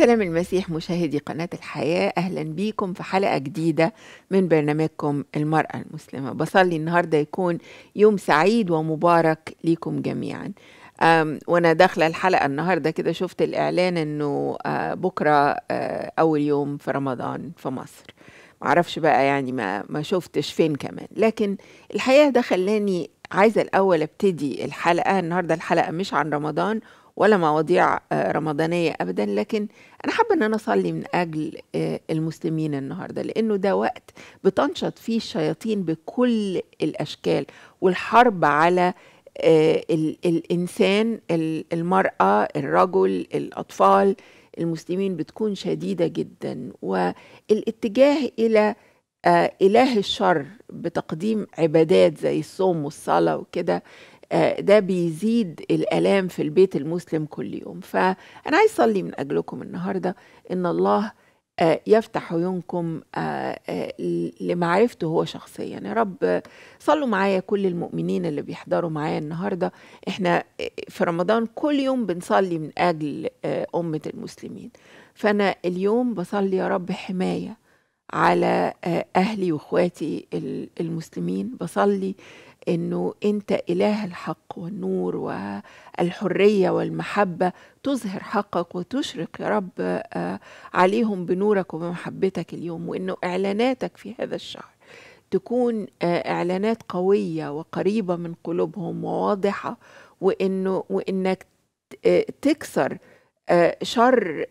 سلام المسيح مشاهدي قناة الحياة أهلا بيكم في حلقة جديدة من برنامجكم المرأة المسلمة بصلي النهاردة يكون يوم سعيد ومبارك ليكم جميعا وانا داخله الحلقه النهارده كده شفت الاعلان انه آه، بكره آه، اول يوم في رمضان في مصر معرفش بقى يعني ما ما شفتش فين كمان لكن الحقيقه ده خلاني عايزه الاول ابتدي الحلقه النهارده الحلقه مش عن رمضان ولا مواضيع آه، رمضانية أبدا لكن أنا حابة أن أنا أصلي من أجل آه، المسلمين النهاردة لأنه ده وقت بتنشط فيه الشياطين بكل الأشكال والحرب على آه، الإنسان المرأة الرجل الأطفال المسلمين بتكون شديدة جدا والاتجاه إلى إله الشر بتقديم عبادات زي الصوم والصلاة وكده آه، ده بيزيد الالام في البيت المسلم كل يوم فانا عايز اصلي من اجلكم النهارده ان الله آه، يفتح عيونكم آه، لمعرفته هو شخصيا يا رب صلوا معايا كل المؤمنين اللي بيحضروا معايا النهارده احنا في رمضان كل يوم بنصلي من اجل امه المسلمين فانا اليوم بصلي يا رب حمايه على اهلي واخواتي المسلمين بصلي انه انت اله الحق والنور والحريه والمحبه تظهر حقك وتشرق يا رب آه، عليهم بنورك وبمحبتك اليوم وانه اعلاناتك في هذا الشهر تكون آه، اعلانات قويه وقريبه من قلوبهم وواضحه وانه وانك آه، تكسر شر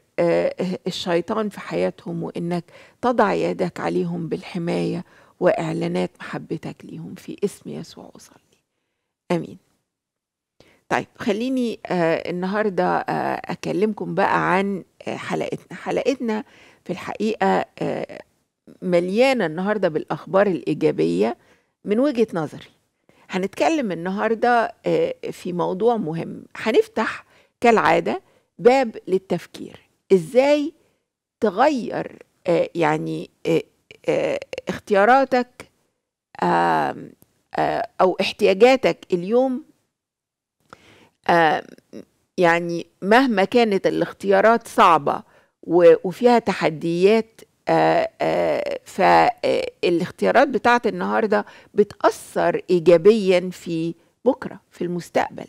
الشيطان في حياتهم وانك تضع يدك عليهم بالحمايه واعلانات محبتك ليهم في اسم يسوع اصلي امين طيب خليني آه النهارده آه اكلمكم بقى عن آه حلقتنا حلقتنا في الحقيقه آه مليانه النهارده بالاخبار الايجابيه من وجهه نظري هنتكلم النهارده آه في موضوع مهم هنفتح كالعاده باب للتفكير ازاي تغير آه يعني آه اختياراتك أو احتياجاتك اليوم يعني مهما كانت الاختيارات صعبة وفيها تحديات فالاختيارات بتاعت النهاردة بتأثر إيجابيا في بكرة في المستقبل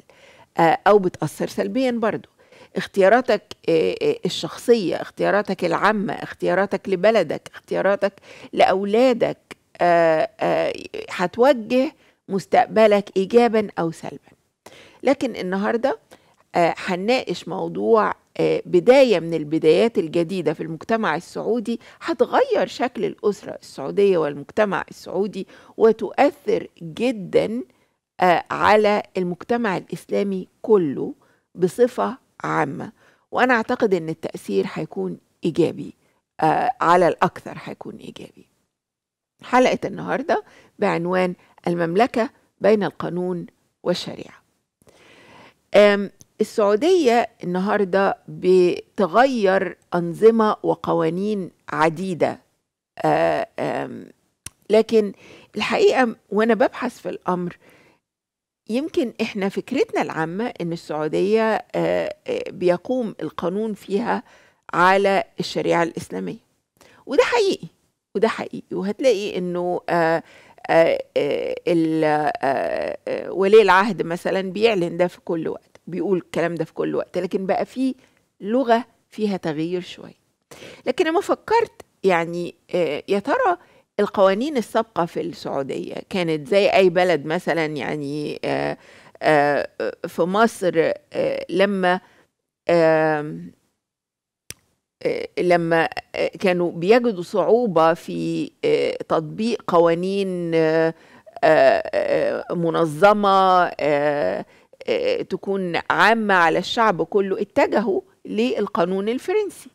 أو بتأثر سلبيا برضو اختياراتك آه، آه، الشخصية اختياراتك العامة اختياراتك لبلدك اختياراتك لأولادك آه، هتوجه مستقبلك إيجابا أو سلبا لكن النهاردة هنناقش موضوع بداية من البدايات الجديدة في المجتمع السعودي هتغير شكل الأسرة السعودية والمجتمع السعودي وتؤثر جدا على المجتمع الإسلامي كله بصفة عامة وأنا أعتقد أن التأثير هيكون إيجابي آه على الأكثر هيكون إيجابي حلقة النهاردة بعنوان المملكة بين القانون والشريعة السعودية النهاردة بتغير أنظمة وقوانين عديدة آه، لكن الحقيقة وأنا ببحث في الأمر يمكن احنا فكرتنا العامة ان السعودية آه، آه، بيقوم القانون فيها على الشريعة الإسلامية وده حقيقي وده حقيقي وهتلاقي انه آه، ولي العهد مثلا بيعلن ده في كل وقت بيقول الكلام ده في كل وقت لكن بقى في لغة فيها تغيير شوية لكن لما فكرت يعني يا ترى القوانين السابقة في السعودية كانت زي أي بلد مثلا يعني آه، آه، في مصر آه، لما لما كانوا بيجدوا صعوبة في تطبيق قوانين منظمة تكون عامة على الشعب كله اتجهوا للقانون الفرنسي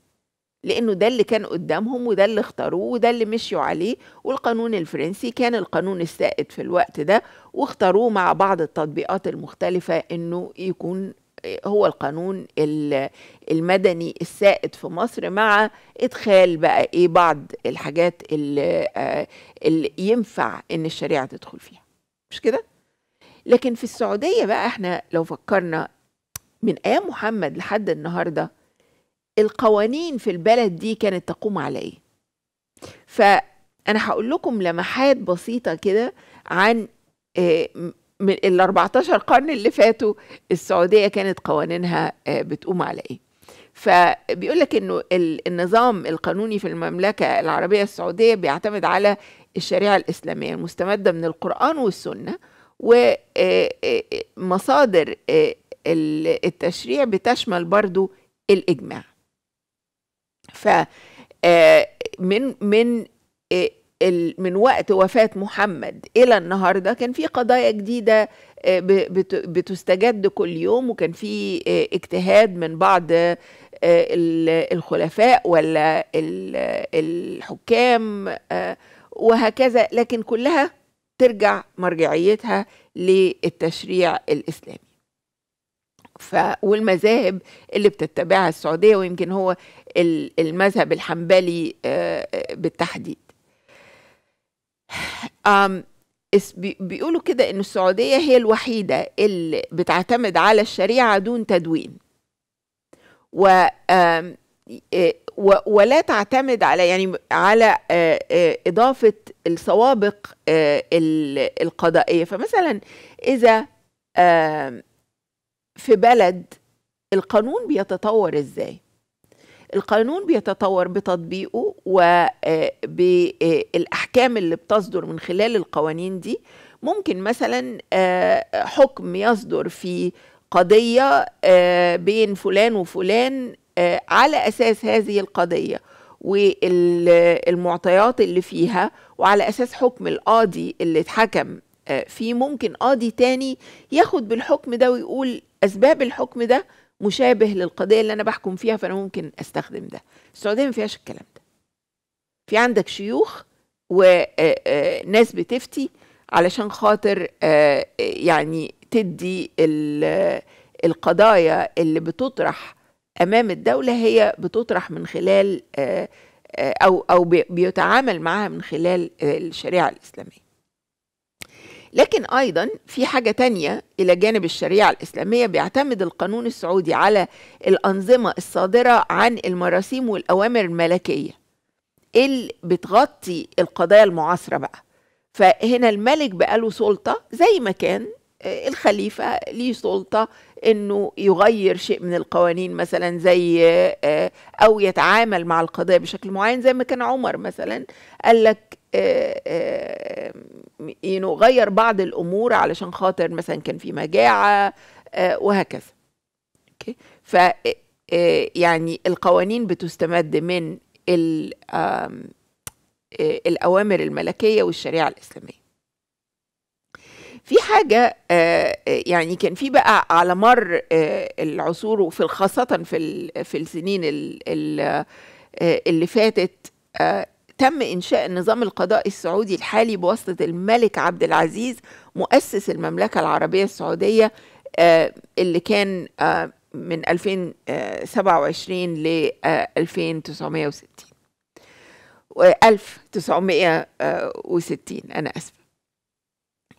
لأنه ده اللي كان قدامهم وده اللي اختاروه وده اللي مشيوا عليه والقانون الفرنسي كان القانون السائد في الوقت ده واختاروه مع بعض التطبيقات المختلفة إنه يكون آه، هو القانون المدني السائد في مصر مع ادخال بقى ايه بعض الحاجات اللي, آه، اللي ينفع ان الشريعه تدخل فيها مش كده لكن في السعوديه بقى احنا لو فكرنا من ايام محمد لحد النهارده القوانين في البلد دي كانت تقوم على ايه فانا هقول لكم لمحات بسيطه كده عن آه، من ال 14 قرن اللي فاتوا السعوديه كانت قوانينها آه، بتقوم على ايه فبيقول لك انه النظام القانوني في المملكه العربيه السعوديه بيعتمد على الشريعه الاسلاميه المستمده من القران والسنه ومصادر آه، التشريع بتشمل برضو الإجماع ف آه، من من آه، من وقت وفاة محمد إلى النهاردة كان في قضايا جديدة آه، بتستجد كل يوم وكان في اجتهاد من بعض الخلفاء ولا الحكام وهكذا لكن كلها ترجع مرجعيتها للتشريع الإسلامي ف والمذاهب اللي بتتبعها السعودية ويمكن هو المذهب الحنبلي آه، آه، بالتحديد بيقولوا كده ان السعوديه هي الوحيده اللي بتعتمد على الشريعه دون تدوين و آه، ولا تعتمد على يعني على اضافه السوابق القضائيه فمثلا اذا في بلد القانون بيتطور ازاي القانون بيتطور بتطبيقه وبالأحكام آه، آه، اللي بتصدر من خلال القوانين دي ممكن مثلا آه، حكم يصدر في قضية بين فلان وفلان على أساس هذه القضية والمعطيات اللي فيها وعلى أساس حكم القاضي اللي اتحكم فيه ممكن قاضي تاني ياخد بالحكم ده ويقول أسباب الحكم ده مشابه للقضيه اللي انا بحكم فيها فانا ممكن استخدم ده السعوديه ما فيهاش الكلام ده في عندك شيوخ وناس آه، آه، بتفتي علشان خاطر آه، يعني تدي القضايا اللي بتطرح امام الدوله هي بتطرح من خلال او او بيتعامل معها من خلال الشريعه الاسلاميه لكن ايضا في حاجه تانية الى جانب الشريعه الاسلاميه بيعتمد القانون السعودي على الانظمه الصادره عن المراسيم والاوامر الملكيه اللي بتغطي القضايا المعاصره بقى فهنا الملك بقى له سلطه زي ما كان آه، الخليفة ليه سلطة انه يغير شيء من القوانين مثلا زي آه، او يتعامل مع القضايا بشكل معين زي ما كان عمر مثلا قال لك آه، آه، غير بعض الامور علشان خاطر مثلا كان في مجاعه آه، وهكذا اوكي ف يعني القوانين بتستمد من الاوامر الملكيه والشريعه الاسلاميه في حاجة يعني كان في بقى على مر العصور وفي خاصة في في السنين اللي فاتت تم إنشاء النظام القضائي السعودي الحالي بواسطة الملك عبد العزيز مؤسس المملكة العربية السعودية آه، اللي كان آه، من 2027 آه، ل 2960 1960 أنا أسف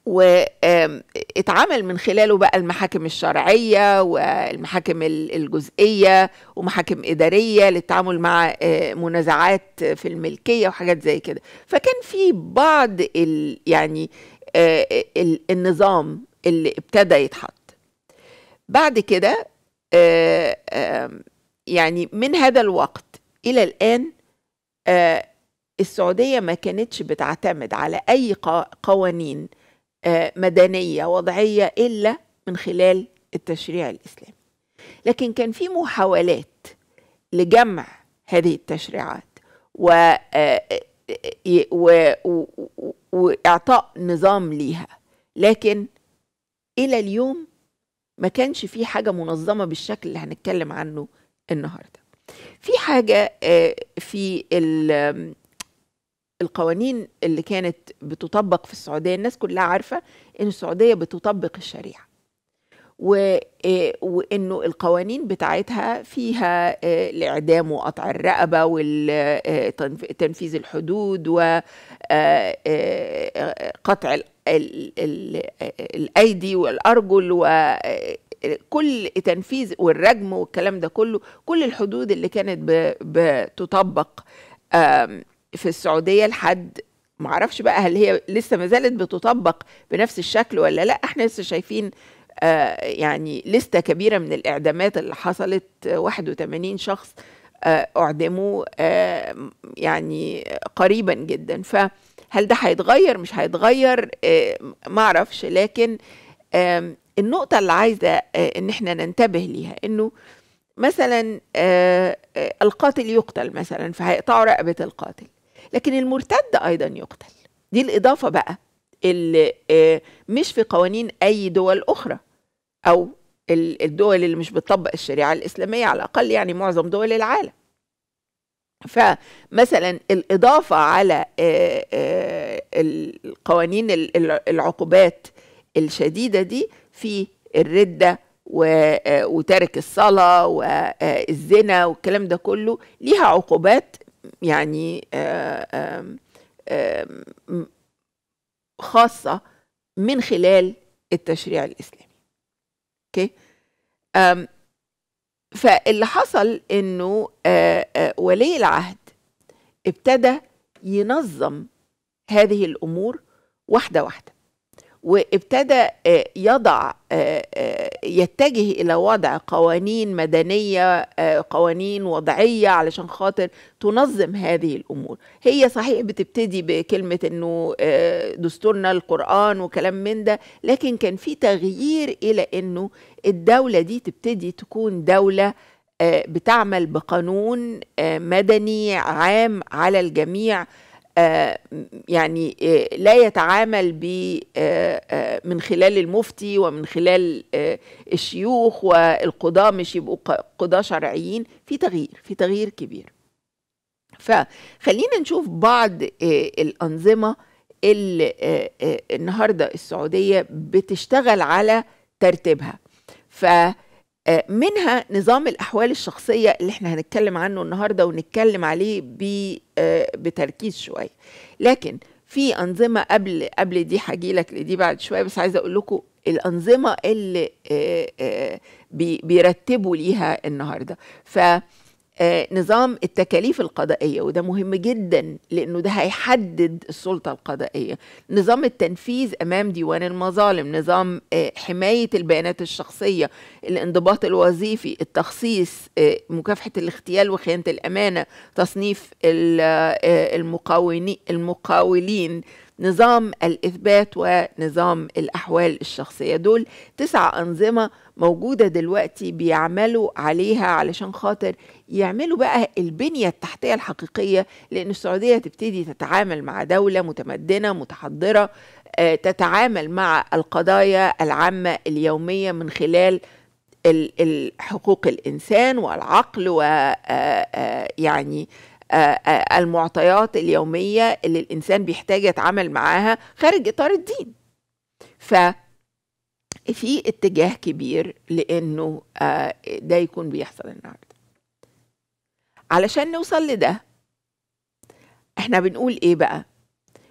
واتعمل من خلاله بقى المحاكم الشرعية والمحاكم الجزئية ومحاكم إدارية للتعامل مع آه، منازعات في الملكية وحاجات زي كده فكان في بعض ال يعني آه، النظام اللي ابتدى يتحط بعد كده آه، يعني من هذا الوقت إلى الآن السعودية ما كانتش بتعتمد على أي قوانين آه، مدنيه وضعيه الا من خلال التشريع الاسلامي لكن كان في محاولات لجمع هذه التشريعات آه، آه، و واعطاء نظام ليها لكن الى اليوم ما كانش في حاجه منظمه بالشكل اللي هنتكلم عنه النهارده في حاجه في القوانين اللي كانت بتطبق في السعودية الناس كلها عارفة إن السعودية بتطبق الشريعة آه، وإنه القوانين بتاعتها فيها آه، الإعدام وقطع الرقبة وتنفيذ آه، الحدود وقطع الأيدي والأرجل وكل تنفيذ والرجم والكلام ده كله كل الحدود اللي كانت بتطبق في السعوديه لحد معرفش بقى هل هي لسه ما زالت بتطبق بنفس الشكل ولا لا احنا لسه شايفين آه يعني لستة كبيرة من الإعدامات اللي حصلت 81 شخص آه أعدموا آه يعني قريبا جدا فهل ده هيتغير مش هيتغير آه، ما أعرفش لكن النقطة اللي عايزة آه، إن احنا ننتبه ليها إنه مثلا آه، القاتل يقتل مثلا فهيقطعوا رقبة القاتل لكن المرتد أيضا يقتل دي الإضافة بقى اللي آه، مش في قوانين أي دول أخرى أو الدول اللي مش بتطبق الشريعة الإسلامية على الأقل يعني معظم دول العالم فمثلا الإضافة على آه، آه، القوانين العقوبات الشديدة دي في الردة وترك الصلاة والزنا والكلام ده كله ليها عقوبات يعني آه، آه، خاصة من خلال التشريع الإسلامي أوكي فاللي حصل إنه آه، ولي العهد ابتدى ينظم هذه الأمور واحدة واحدة وابتدى آه، يضع آه، آه، يتجه الى وضع قوانين مدنيه قوانين وضعيه علشان خاطر تنظم هذه الامور هي صحيح بتبتدي بكلمه انه دستورنا القران وكلام من ده لكن كان في تغيير الى انه الدوله دي تبتدي تكون دوله بتعمل بقانون مدني عام على الجميع آه، يعني آه، لا يتعامل ب آه، من خلال المفتي ومن خلال الشيوخ والقضاة مش يبقوا قضاة شرعيين في تغيير في تغيير كبير فخلينا نشوف بعض الأنظمة اللي النهاردة السعودية بتشتغل على ترتيبها ف آه، منها نظام الأحوال الشخصية اللي احنا هنتكلم عنه النهاردة ونتكلم عليه آه، بتركيز شوية لكن في أنظمة قبل قبل دي هجيلك لدي بعد شوية بس عايزة أقول لكم الأنظمة اللي آه، بيرتبوا ليها النهاردة ف آه، نظام التكاليف القضائيه وده مهم جدا لانه ده هيحدد السلطه القضائيه نظام التنفيذ امام ديوان المظالم نظام آه، حمايه البيانات الشخصيه الانضباط الوظيفي التخصيص آه، مكافحه الاغتيال وخيانه الامانه تصنيف المقاولين نظام الإثبات ونظام الأحوال الشخصية دول تسع أنظمة موجودة دلوقتي بيعملوا عليها علشان خاطر يعملوا بقى البنية التحتية الحقيقية لأن السعودية تبتدي تتعامل مع دولة متمدنة متحضرة آه، تتعامل مع القضايا العامة اليومية من خلال حقوق الإنسان والعقل ويعني آه، آه، آه، آه، المعطيات اليومية اللي الإنسان بيحتاج يتعامل معاها خارج إطار الدين ف في اتجاه كبير لأنه آه، ده يكون بيحصل النهاردة علشان نوصل لده احنا بنقول ايه بقى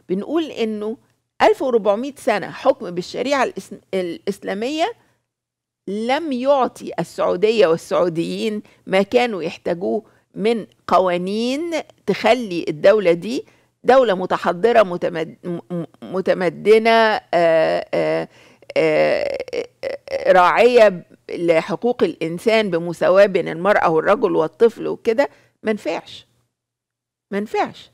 بنقول انه 1400 سنة حكم بالشريعة الإسلامية لم يعطي السعودية والسعوديين ما كانوا يحتاجوه من قوانين تخلي الدولة دي دولة متحضرة متمد... متمدنة آه، آه، آه، راعية لحقوق الإنسان بمساواة بين المرأة والرجل والطفل وكده منفعش منفعش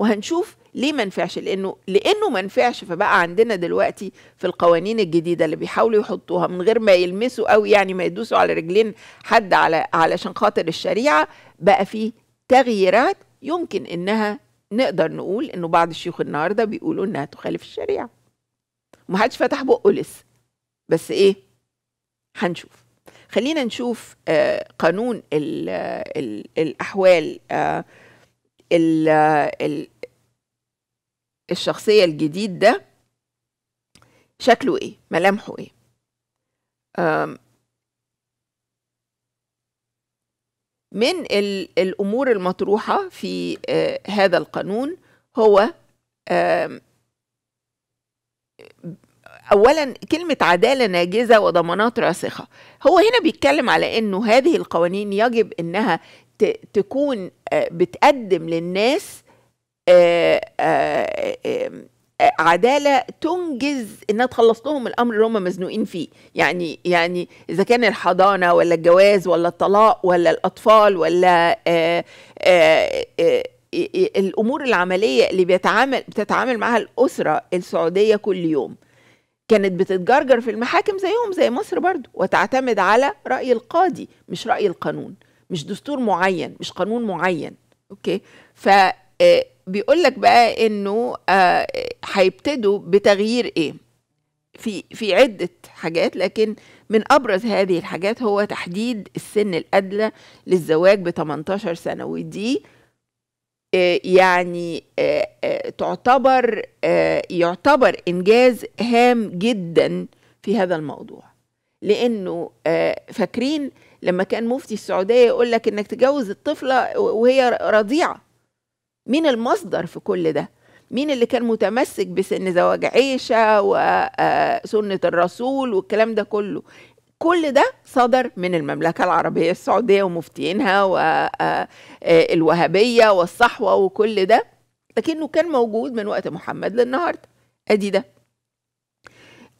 وهنشوف ليه ما نفعش لانه لانه ما نفعش فبقى عندنا دلوقتي في القوانين الجديده اللي بيحاولوا يحطوها من غير ما يلمسوا او يعني ما يدوسوا على رجلين حد على علشان خاطر الشريعه بقى في تغييرات يمكن انها نقدر نقول انه بعض الشيوخ النهارده بيقولوا انها تخالف الشريعه حدش فتح بقه لسه بس ايه هنشوف خلينا نشوف آه، قانون الـ الـ الاحوال آه، ال ال الشخصية الجديد ده شكله ايه ملامحه ايه من الأمور المطروحة في آه، هذا القانون هو اولا كلمه عداله ناجزه وضمانات راسخه هو هنا بيتكلم على انه هذه القوانين يجب انها تكون آه، بتقدم للناس آه، آه، عداله تنجز انها تخلص لهم الامر اللي هم مزنوقين فيه يعني يعني اذا كان الحضانه ولا الجواز ولا الطلاق ولا الاطفال ولا الامور العمليه اللي بيتعامل بتتعامل معها الاسره السعوديه كل يوم كانت بتتجرجر في المحاكم زيهم زي مصر برضو وتعتمد على راي القاضي مش راي القانون مش دستور معين مش قانون معين اوكي ف آه، بيقول لك بقى انه آه، هيبتدوا بتغيير ايه في في عده حاجات لكن من ابرز هذه الحاجات هو تحديد السن الادلى للزواج ب 18 سنه ودي آه، يعني تعتبر يعتبر انجاز هام جدا في هذا الموضوع لانه فاكرين لما كان مفتي السعوديه يقول لك انك تجوز الطفله وهي رضيعه مين المصدر في كل ده مين اللي كان متمسك بسن زواج عيشه وسنه آه، الرسول والكلام ده كله كل ده صدر من المملكة العربية السعودية ومفتينها والوهابية آه، آه، والصحوة وكل ده لكنه كان موجود من وقت محمد للنهاردة أدي ده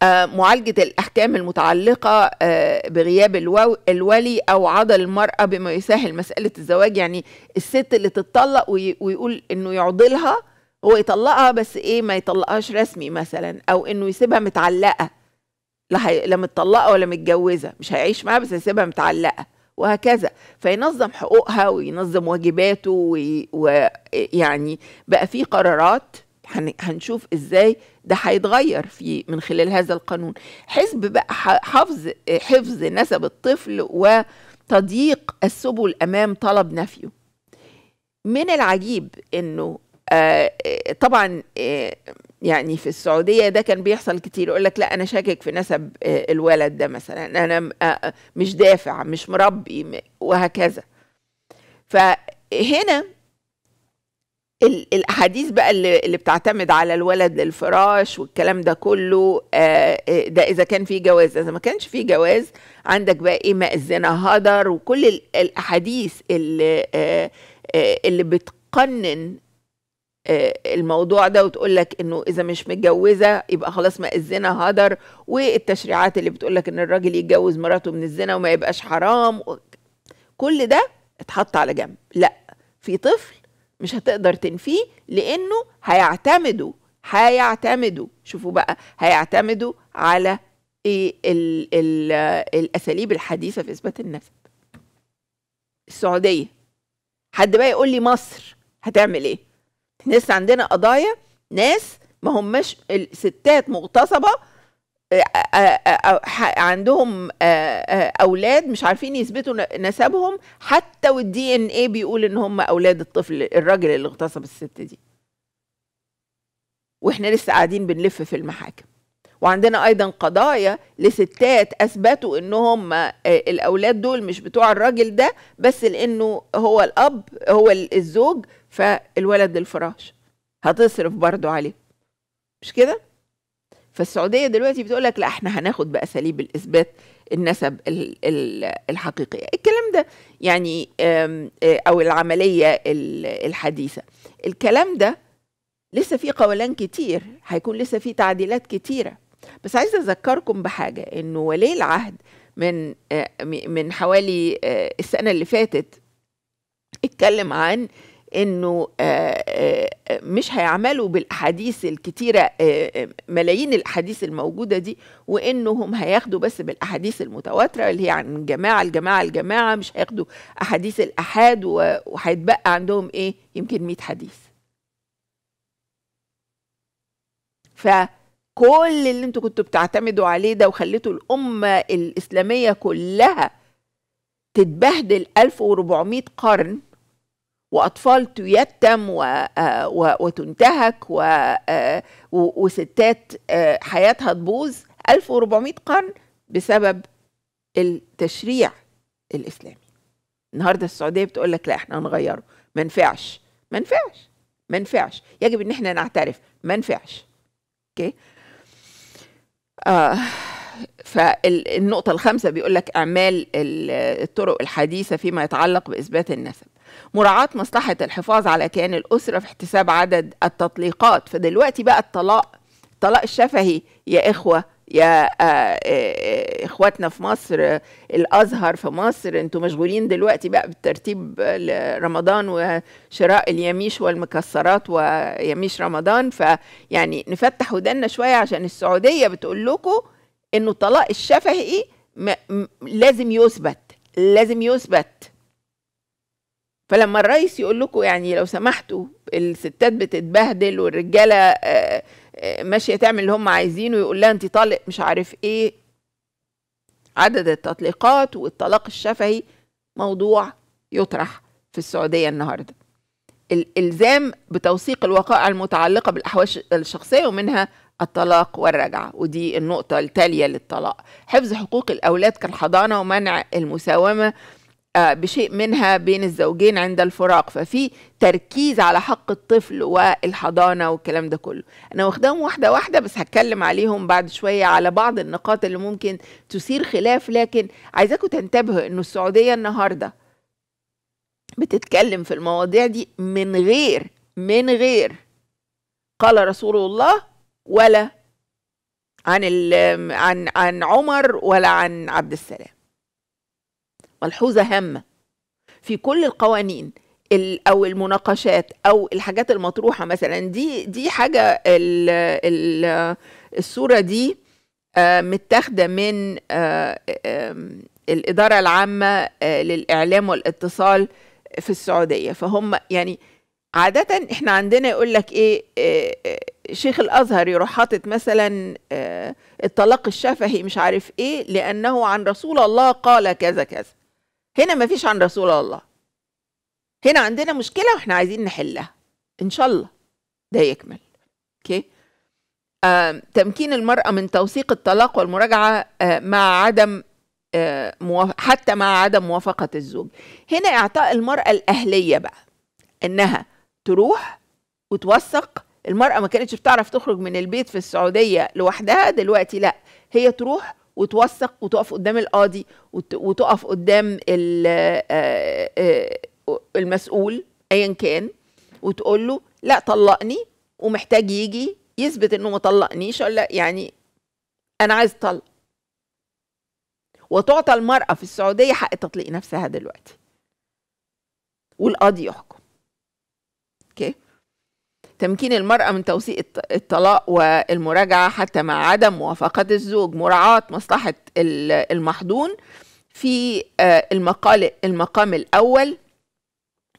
آه، معالجة الأحكام المتعلقة آه، بغياب الولي أو عضل المرأة بما يسهل مسألة الزواج يعني الست اللي تتطلق ويقول إنه يعضلها هو يطلقها بس إيه ما يطلقهاش رسمي مثلا أو إنه يسيبها متعلقة لا متطلقة ولا متجوزة مش هيعيش معاها بس هيسيبها متعلقة وهكذا فينظم حقوقها وينظم واجباته ويعني بقى في قرارات هنشوف ازاي ده هيتغير في من خلال هذا القانون حزب بقى حفظ حفظ نسب الطفل وتضييق السبل امام طلب نفيه من العجيب انه آه،, آه طبعا آه يعني في السعوديه ده كان بيحصل كتير يقول لك لا انا شاكك في نسب آه الولد ده مثلا انا آه، آه، مش دافع مش مربي وهكذا فهنا الاحاديث بقى اللي, اللي بتعتمد على الولد للفراش والكلام ده كله آه، آه، ده اذا كان في جواز اذا ما كانش في جواز عندك بقى ايه مأذنة الزنا هدر وكل الاحاديث اللي آه، اللي بتقنن الموضوع ده وتقول لك انه اذا مش متجوزه يبقى خلاص مأذنة الزنا هدر والتشريعات اللي بتقول لك ان الراجل يتجوز مراته من الزنا وما يبقاش حرام كل ده اتحط على جنب لا في طفل مش هتقدر تنفيه لانه هيعتمدوا هيعتمدوا شوفوا بقى هيعتمدوا على ايه ال ال الاساليب الحديثه في اثبات النسب السعوديه حد بقى يقول لي مصر هتعمل ايه لسه عندنا قضايا ناس ما هماش الستات مغتصبه عندهم اولاد مش عارفين يثبتوا نسبهم حتى والدي ان ايه بيقول ان هم اولاد الطفل الراجل اللي اغتصب الست دي واحنا لسه قاعدين بنلف في المحاكم وعندنا ايضا قضايا لستات اثبتوا ان هم الاولاد دول مش بتوع الراجل ده بس لانه هو الاب هو الزوج فالولد الفراش هتصرف برضو عليه مش كده فالسعوديه دلوقتي بتقول لك لا احنا هناخد باساليب الاثبات النسب الحقيقيه الكلام ده يعني آه، او العمليه الحديثه الكلام ده لسه في قولان كتير هيكون لسه في تعديلات كتيره بس عايزه اذكركم بحاجه انه ولي العهد من آه، من حوالي آه، السنه اللي فاتت اتكلم عن انه آه، آه، آه، مش هيعملوا بالاحاديث الكتيره ملايين الاحاديث الموجوده دي وانهم هياخدوا بس بالاحاديث المتواتره اللي هي عن جماعه الجماعه الجماعه مش هياخدوا احاديث الاحاد وهيتبقى عندهم ايه يمكن 100 حديث فكل اللي انتوا كنتوا بتعتمدوا عليه ده وخليتوا الامه الاسلاميه كلها تتبهدل 1400 قرن واطفال تيتم و... آه، وتنتهك و... آه، وستات آه، حياتها تبوظ 1400 قرن بسبب التشريع الاسلامي النهارده السعوديه بتقول لك لا احنا هنغيره ما نفعش ما نفعش ما نفعش يجب ان احنا نعترف ما نفعش اوكي آه. فالنقطة الخامسة بيقول لك أعمال الطرق الحديثة فيما يتعلق بإثبات النسب مراعاة مصلحة الحفاظ على كيان الأسرة في احتساب عدد التطليقات فدلوقتي بقى الطلاق الطلاق الشفهي يا إخوة يا آه، آه، آه، إخواتنا في مصر الأزهر في مصر أنتوا مشغولين دلوقتي بقى بالترتيب لرمضان وشراء اليميش والمكسرات ويميش رمضان فيعني نفتح ودنا شوية عشان السعودية بتقول لكم انه طلاق الشفهي لازم يثبت لازم يثبت فلما الرئيس يقول لكم يعني لو سمحتوا الستات بتتبهدل والرجاله آه، آه، ماشيه تعمل اللي هم عايزينه ويقول لها انت طالق مش عارف ايه عدد التطليقات والطلاق الشفهي موضوع يطرح في السعوديه النهارده الالزام بتوثيق الوقائع المتعلقه بالاحوال الشخصيه ومنها الطلاق والرجعة ودي النقطة التالية للطلاق حفظ حقوق الأولاد كالحضانة ومنع المساومة آه، بشيء منها بين الزوجين عند الفراق ففي تركيز على حق الطفل والحضانه والكلام ده كله انا واخداهم واحده واحده بس هتكلم عليهم بعد شويه على بعض النقاط اللي ممكن تثير خلاف لكن عايزاكم تنتبهوا انه السعوديه النهارده بتتكلم في المواضيع دي من غير من غير قال رسول الله ولا عن عن عن عمر ولا عن عبد السلام ملحوظه هامه في كل القوانين او المناقشات او الحاجات المطروحه مثلا دي دي حاجه الـ الـ الصوره دي آه، متاخده من آه، الاداره العامه آه، للاعلام والاتصال في السعوديه فهم يعني عادة احنا عندنا يقول لك ايه شيخ الازهر يروح حاطط مثلا آه، الطلاق الشفهي مش عارف ايه لانه عن رسول الله قال كذا كذا هنا ما فيش عن رسول الله هنا عندنا مشكله واحنا عايزين نحلها ان شاء الله ده يكمل اوكي آه، تمكين المرأة من توثيق الطلاق والمراجعة آه، مع عدم آه، مواف... حتى مع عدم موافقة الزوج هنا إعطاء المرأة الأهلية بقى إنها تروح وتوثق المرأة ما كانتش بتعرف تخرج من البيت في السعودية لوحدها دلوقتي لا هي تروح وتوثق وتقف قدام القاضي وتقف قدام آه، آه، المسؤول ايا كان وتقول له لا طلقني ومحتاج يجي يثبت انه ما طلقنيش ولا يعني انا عايز طلق وتعطى المرأة في السعودية حق تطليق نفسها دلوقتي والقاضي يحكم تمكين المرأة من توثيق الطلاق والمراجعة حتى مع عدم موافقة الزوج مراعاة مصلحة المحضون في آه، المقال المقام الأول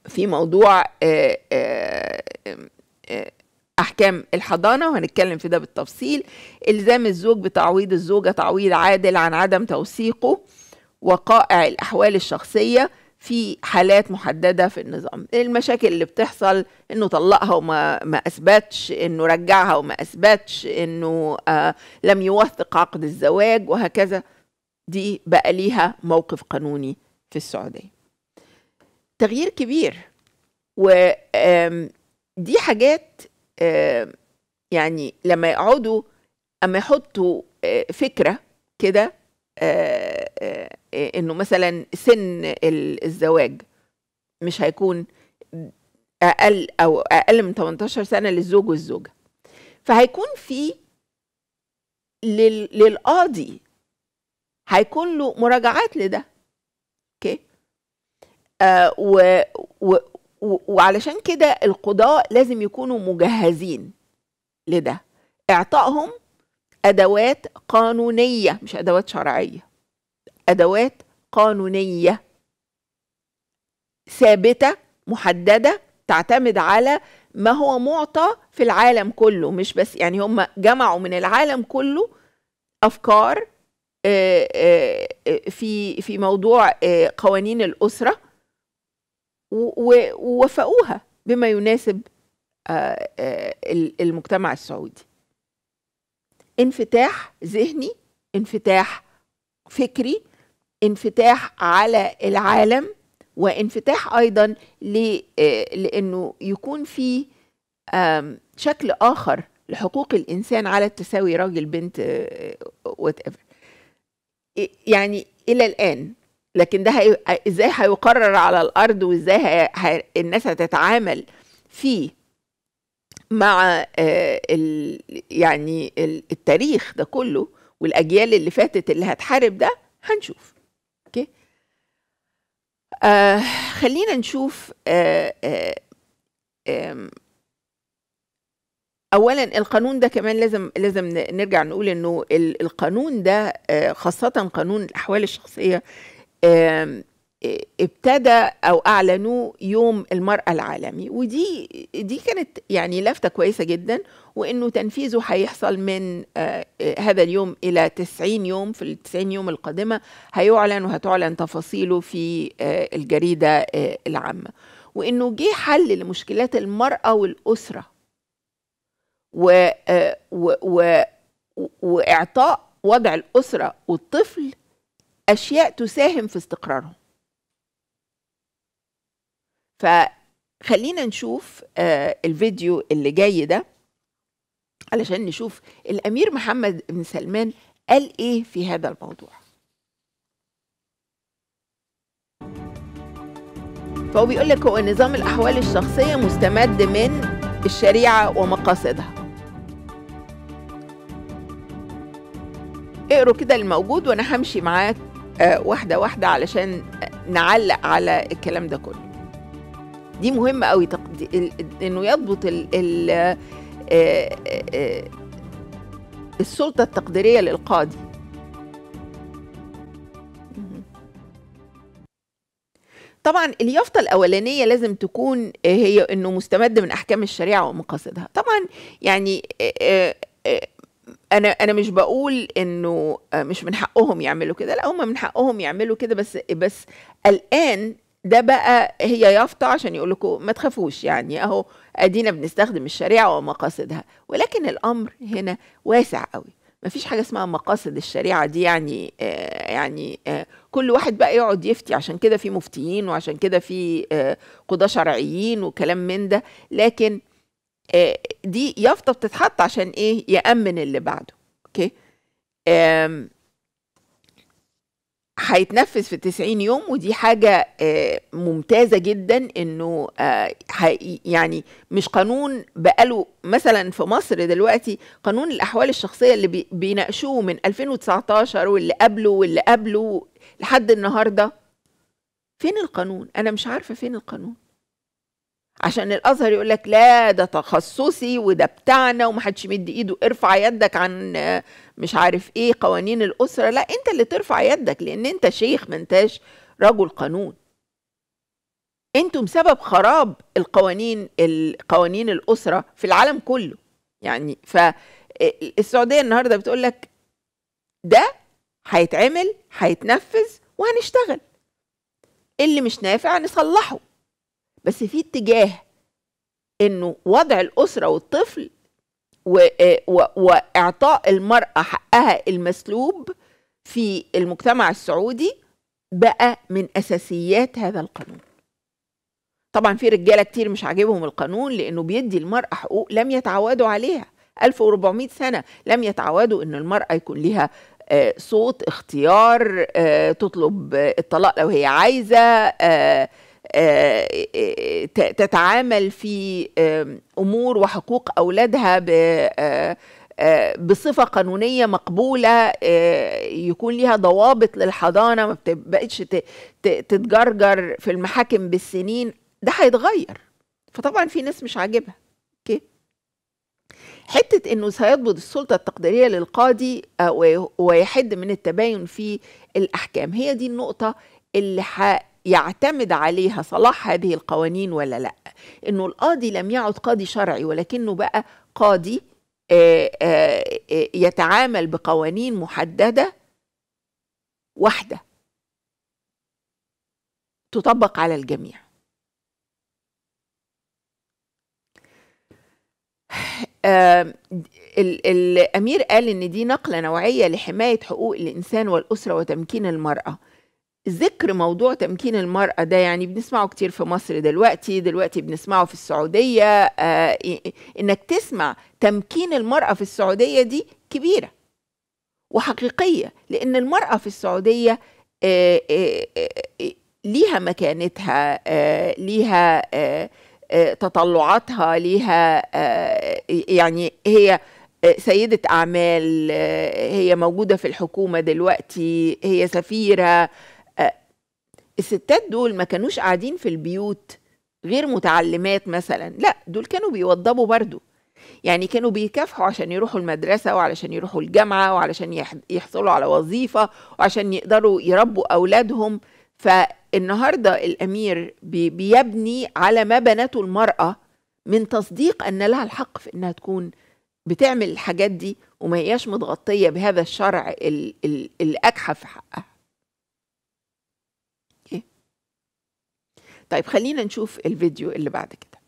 في موضوع آه، آه، أحكام الحضانة وهنتكلم في ده بالتفصيل إلزام الزوج بتعويض الزوجة تعويض عادل عن عدم توثيقه وقائع الأحوال الشخصية في حالات محددة في النظام المشاكل اللي بتحصل انه طلقها وما ما اثبتش انه رجعها وما اثبتش انه آه لم يوثق عقد الزواج وهكذا دي بقى ليها موقف قانوني في السعودية تغيير كبير و دي حاجات يعني لما يقعدوا اما يحطوا آه، فكرة كده آه، انه مثلا سن الزواج مش هيكون اقل او اقل من 18 سنه للزوج والزوجه فهيكون في للقاضي هيكون له مراجعات لده اوكي آه و... و... وعلشان كده القضاء لازم يكونوا مجهزين لده اعطائهم ادوات قانونيه مش ادوات شرعيه ادوات قانونيه ثابته محدده تعتمد على ما هو معطى في العالم كله مش بس يعني هم جمعوا من العالم كله افكار آه، آه، آه، في في موضوع قوانين الاسره ووفقوها بما يناسب المجتمع السعودي انفتاح ذهني انفتاح فكري انفتاح على العالم وانفتاح ايضا آه، لانه يكون في شكل اخر لحقوق الانسان على التساوي راجل بنت وات آه، يعني الى الان لكن ده ازاي هيقرر على الارض وازاي هي... الناس هتتعامل فيه مع آه، ال... يعني التاريخ ده كله والاجيال اللي فاتت اللي هتحارب ده هنشوف اوكي آه، خلينا نشوف آه، آه، اولا القانون ده كمان لازم لازم نرجع نقول انه القانون ده خاصه قانون الاحوال الشخصيه ابتدى او اعلنوه يوم المراه العالمي ودي دي كانت يعني لفته كويسه جدا وانه تنفيذه هيحصل من آه، آه، هذا اليوم الى 90 يوم في ال 90 يوم القادمه هيعلن وهتعلن تفاصيله في آه، الجريده العامه وانه جه حل لمشكلات المراه والاسره و, و, و واعطاء وضع الاسره والطفل اشياء تساهم في استقرارهم فخلينا نشوف آه، الفيديو اللي جاي ده علشان نشوف الأمير محمد بن سلمان قال إيه في هذا الموضوع فهو بيقول لك هو نظام الأحوال الشخصية مستمد من الشريعة ومقاصدها اقروا كده الموجود وأنا همشي معاك آه، واحدة واحدة علشان نعلق على الكلام ده كله دي مهمه قوي انه يضبط ال ال آه، آه، آه، السلطه التقديريه للقاضي طبعا اليافطه الاولانيه لازم تكون هي انه مستمد من احكام الشريعه ومقاصدها طبعا يعني انا انا مش بقول انه مش من حقهم يعملوا كده لا هم من حقهم يعملوا كده بس بس الان ده بقى هي يافطة عشان يقول لكم ما تخافوش يعني اهو ادينا بنستخدم الشريعة ومقاصدها ولكن الامر هنا واسع قوي ما فيش حاجة اسمها مقاصد الشريعة دي يعني آه يعني آه كل واحد بقى يقعد يفتي عشان كده في مفتيين وعشان كده في آه قضاة شرعيين وكلام من ده لكن آه دي يافطة بتتحط عشان ايه يأمن اللي بعده اوكي آه هيتنفذ في 90 يوم ودي حاجة آه، ممتازة جدا انه آه، يعني مش قانون بقاله مثلا في مصر دلوقتي قانون الأحوال الشخصية اللي بيناقشوه من 2019 واللي قبله واللي قبله لحد النهاردة فين القانون؟ أنا مش عارفة فين القانون عشان الازهر يقول لك لا ده تخصصي وده بتاعنا ومحدش يمد ايده ارفع يدك عن آه، مش عارف ايه قوانين الاسره لا انت اللي ترفع يدك لان انت شيخ ما انتاش رجل قانون انتم سبب خراب القوانين قوانين الاسره في العالم كله يعني فالسعوديه النهارده بتقول لك ده هيتعمل هيتنفذ وهنشتغل اللي مش نافع نصلحه بس في اتجاه انه وضع الاسره والطفل آه، واعطاء المراه حقها المسلوب في المجتمع السعودي بقى من اساسيات هذا القانون طبعا في رجاله كتير مش عاجبهم القانون لانه بيدي المراه حقوق لم يتعودوا عليها 1400 سنه لم يتعودوا ان المراه يكون لها آه، صوت اختيار آه، تطلب الطلاق لو هي عايزه آه، آه، آه، تتعامل في امور وحقوق اولادها بصفة قانونية مقبولة يكون ليها ضوابط للحضانة ما بتبقتش تتجرجر في المحاكم بالسنين ده هيتغير فطبعا في ناس مش عاجبها اوكي حتة انه سيضبط السلطة التقديرية للقاضي ويحد من التباين في الاحكام هي دي النقطة اللي يعتمد عليها صلاح هذه القوانين ولا لا انه القاضي لم يعد قاضي شرعي ولكنه بقى قاضي آه، آه، آه، يتعامل بقوانين محدده واحده تطبق على الجميع الامير قال ان دي نقله نوعيه لحمايه حقوق الانسان والاسره وتمكين المراه ذكر موضوع تمكين المرأة ده يعني بنسمعه كتير في مصر دلوقتي دلوقتي بنسمعه في السعودية آه إنك تسمع تمكين المرأة في السعودية دي كبيرة وحقيقية لأن المرأة في السعودية آه آه, آه، ليها مكانتها آه، ليها آه، تطلعاتها ليها يعني هي سيدة أعمال هي موجودة في الحكومة دلوقتي هي سفيرة الستات دول ما كانوش قاعدين في البيوت غير متعلمات مثلا لا دول كانوا بيوضبوا برضو يعني كانوا بيكافحوا عشان يروحوا المدرسة وعلشان يروحوا الجامعة وعلشان يحصلوا على وظيفة وعشان يقدروا يربوا أولادهم فالنهاردة الأمير بيبني على ما بناته المرأة من تصديق أن لها الحق في أنها تكون بتعمل الحاجات دي وما هياش متغطية بهذا الشرع الأجحف في حقها طيب خلينا نشوف الفيديو اللي بعد كده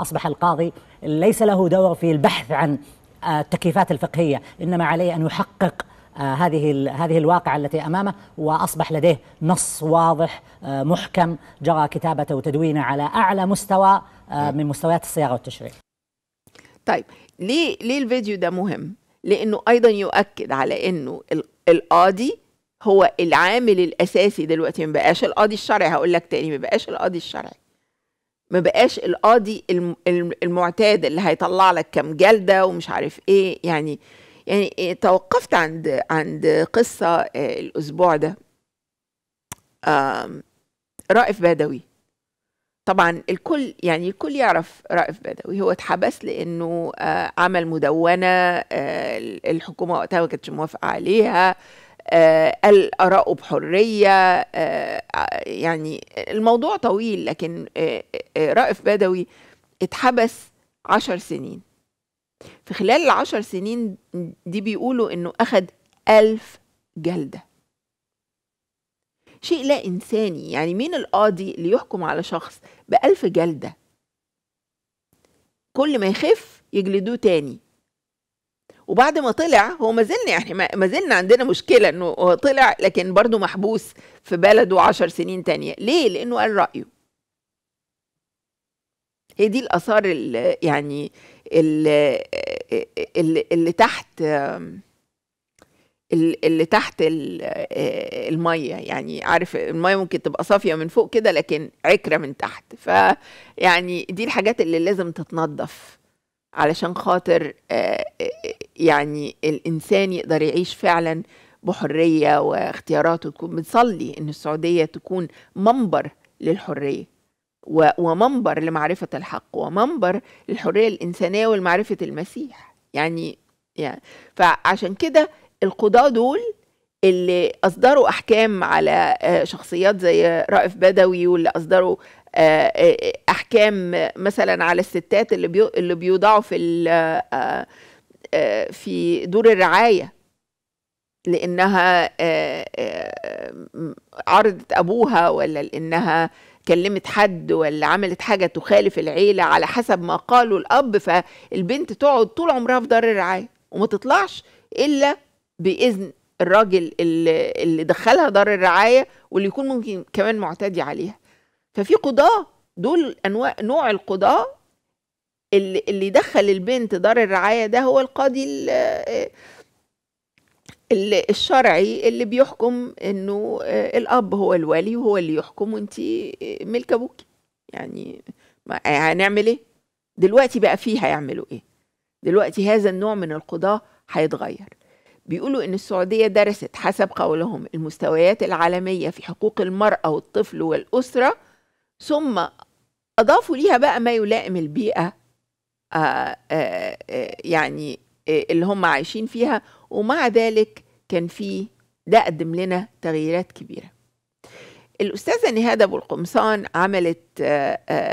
أصبح القاضي ليس له دور في البحث عن آه، التكييفات الفقهية إنما عليه أن يحقق آه، هذه هذه الواقعة التي أمامه وأصبح لديه نص واضح آه، محكم جرى كتابته وتدوينه على أعلى مستوى طيب. من مستويات الصياغة والتشريع طيب ليه ليه الفيديو ده مهم؟ لأنه أيضا يؤكد على أنه القاضي هو العامل الاساسي دلوقتي ما بقاش القاضي الشرعي هقول لك تاني ما بقاش القاضي الشرعي ما بقاش القاضي المعتاد اللي هيطلع لك كام جلده ومش عارف ايه يعني يعني إيه، توقفت عند عند قصه آه، الاسبوع ده رائف بدوي طبعا الكل يعني الكل يعرف رائف بدوي هو اتحبس لانه آه، عمل مدونه آه، الحكومه وقتها ما كانتش موافقه عليها آه، الآراء بحرية آه، آه، يعني الموضوع طويل لكن رائف بدوي اتحبس عشر سنين في خلال العشر سنين دي بيقولوا انه اخد ألف جلدة شيء لا إنساني يعني مين القاضي اللي يحكم على شخص بألف جلدة كل ما يخف يجلدوه تاني وبعد ما طلع هو ما زلنا يعني ما زلنا عندنا مشكله انه هو طلع لكن برضه محبوس في بلده عشر سنين تانية ليه لانه قال رايه هي دي الاثار اللي يعني اللي, اللي تحت اللي تحت الميه يعني عارف الميه ممكن تبقى صافيه من فوق كده لكن عكره من تحت فيعني دي الحاجات اللي لازم تتنضف علشان خاطر آه، آه، يعني الإنسان يقدر يعيش فعلا بحرية واختياراته تكون بنصلي إن السعودية تكون منبر للحرية ومنبر لمعرفة الحق ومنبر للحرية الإنسانية ولمعرفة المسيح يعني, يعني فعشان كده القضاة دول اللي أصدروا أحكام على آه، شخصيات زي رائف بدوي واللي أصدروا آه، آه، احكام مثلا على الستات اللي بيو اللي بيوضعوا في آه، في دور الرعايه لانها عرضت ابوها ولا لانها كلمت حد ولا عملت حاجه تخالف العيله على حسب ما قاله الاب فالبنت تقعد طول عمرها في دار الرعايه وما تطلعش الا باذن الراجل اللي, اللي دخلها دار الرعايه واللي يكون ممكن كمان معتدي عليها ففي قضاه دول انواع نوع القضاه اللي اللي دخل البنت دار الرعايه ده هو القاضي الشرعي اللي بيحكم انه آه، الاب هو الوالي وهو اللي يحكم وانت آه، ملك ابوكي يعني هنعمل ايه دلوقتي بقى فيه هيعملوا ايه دلوقتي هذا النوع من القضاه هيتغير بيقولوا ان السعوديه درست حسب قولهم المستويات العالميه في حقوق المراه والطفل والاسره ثم أضافوا ليها بقى ما يلائم البيئة آآ آه، آآ آه، آه، يعني اللي هم عايشين فيها ومع ذلك كان في ده قدم لنا تغييرات كبيرة الأستاذة نهاد أبو القمصان عملت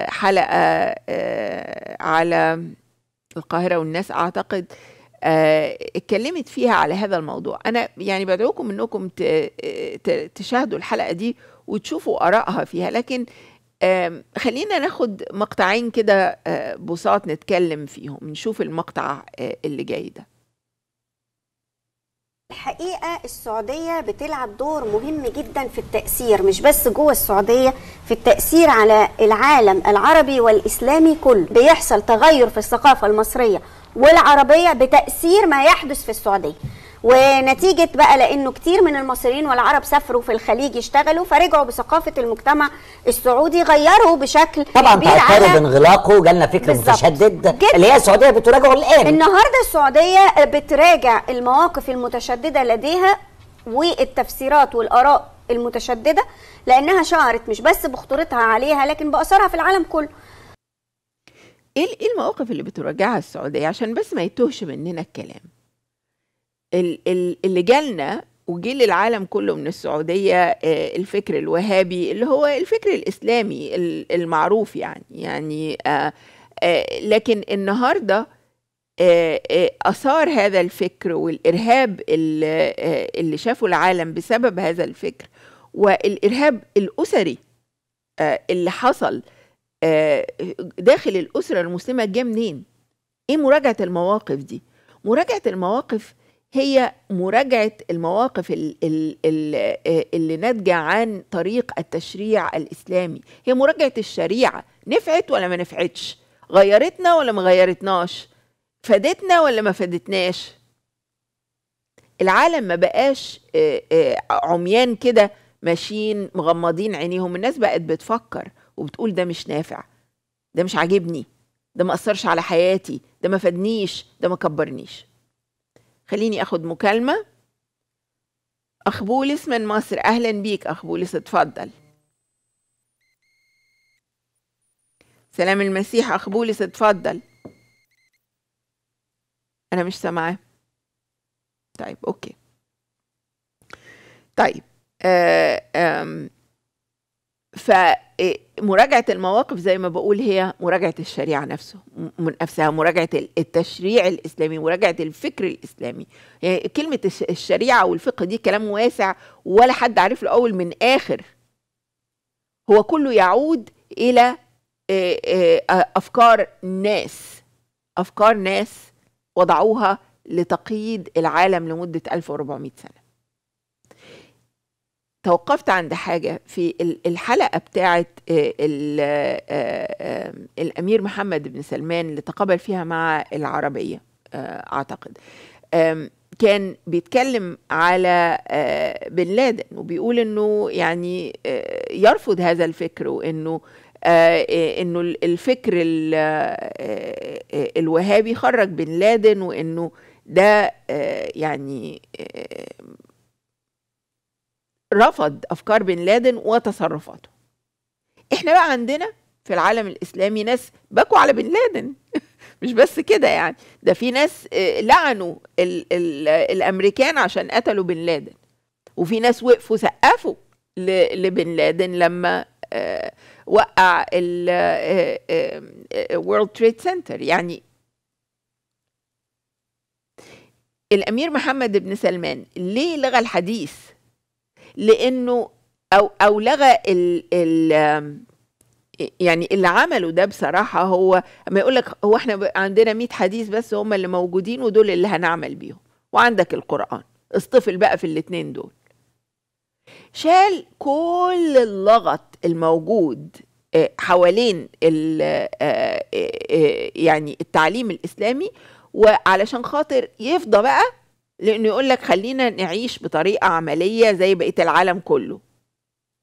حلقة على القاهرة والناس أعتقد اتكلمت فيها على هذا الموضوع أنا يعني بدعوكم أنكم تشاهدوا الحلقة دي وتشوفوا آرائها فيها لكن خلينا ناخد مقطعين كده آه، بساط نتكلم فيهم نشوف المقطع آه، اللي جاي ده الحقيقه السعوديه بتلعب دور مهم جدا في التاثير مش بس جوه السعوديه في التاثير على العالم العربي والاسلامي كله بيحصل تغير في الثقافه المصريه والعربيه بتاثير ما يحدث في السعوديه ونتيجه بقى لانه كتير من المصريين والعرب سافروا في الخليج يشتغلوا فرجعوا بثقافه المجتمع السعودي غيروا بشكل طبعا تأثروا بانغلاقه جالنا فكرة متشدد اللي هي السعوديه بتراجعه الان النهارده السعوديه بتراجع المواقف المتشدده لديها والتفسيرات والاراء المتشدده لانها شعرت مش بس بخطورتها عليها لكن بأثرها في العالم كله ايه, إيه المواقف اللي بتراجعها السعوديه عشان بس ما يتوهش مننا الكلام اللي جالنا وجيل للعالم كله من السعودية آه، الفكر الوهابي اللي هو الفكر الإسلامي المعروف يعني يعني آه، آه، لكن النهارده اثار هذا الفكر والارهاب اللي شافه العالم بسبب هذا الفكر والارهاب الاسري اللي حصل داخل الاسره المسلمه جه منين؟ ايه مراجعه المواقف دي؟ مراجعه المواقف هي مراجعة المواقف اللي ناتجة عن طريق التشريع الإسلامي هي مراجعة الشريعة نفعت ولا ما نفعتش غيرتنا ولا ما غيرتناش فادتنا ولا ما فادتناش العالم ما بقاش عميان كده ماشيين مغمضين عينيهم الناس بقت بتفكر وبتقول ده مش نافع ده مش عاجبني ده ما أثرش على حياتي ده ما فادنيش ده ما كبرنيش خليني اخد مكالمة اخ بولس من مصر اهلا بيك اخ بولس اتفضل سلام المسيح اخ بولس اتفضل انا مش سامعاه طيب اوكي طيب آه آه فمراجعة المواقف زي ما بقول هي مراجعة الشريعة نفسه نفسها مراجعة التشريع الإسلامي مراجعة الفكر الإسلامي يعني كلمة الشريعة والفقه دي كلام واسع ولا حد عارف له أول من آخر هو كله يعود إلى أفكار ناس أفكار ناس وضعوها لتقييد العالم لمدة 1400 سنة توقفت عند حاجة في الحلقة بتاعة آه، آه، الأمير محمد بن سلمان اللي تقابل فيها مع العربية آه، أعتقد كان بيتكلم على بن لادن وبيقول انه يعني يرفض هذا الفكر وانه انه الفكر الوهابي خرج بن لادن وانه ده يعني رفض أفكار بن لادن وتصرفاته إحنا بقى عندنا في العالم الإسلامي ناس بكوا على بن لادن مش بس كده يعني ده في ناس آه، لعنوا الـ الـ الأمريكان عشان قتلوا بن لادن وفي ناس وقفوا سقفوا لبن لادن لما آه، وقع ال آه، World Trade Center يعني الأمير محمد بن سلمان ليه لغى الحديث لانه او او لغى ال ال يعني اللي عملوا ده بصراحه هو ما يقول لك هو احنا عندنا 100 حديث بس هم اللي موجودين ودول اللي هنعمل بيهم وعندك القران اصطفل بقى في الاثنين دول شال كل اللغط الموجود آه، حوالين آه، آه، يعني التعليم الاسلامي وعلشان خاطر يفضى بقى لانه يقول لك خلينا نعيش بطريقه عمليه زي بقيه العالم كله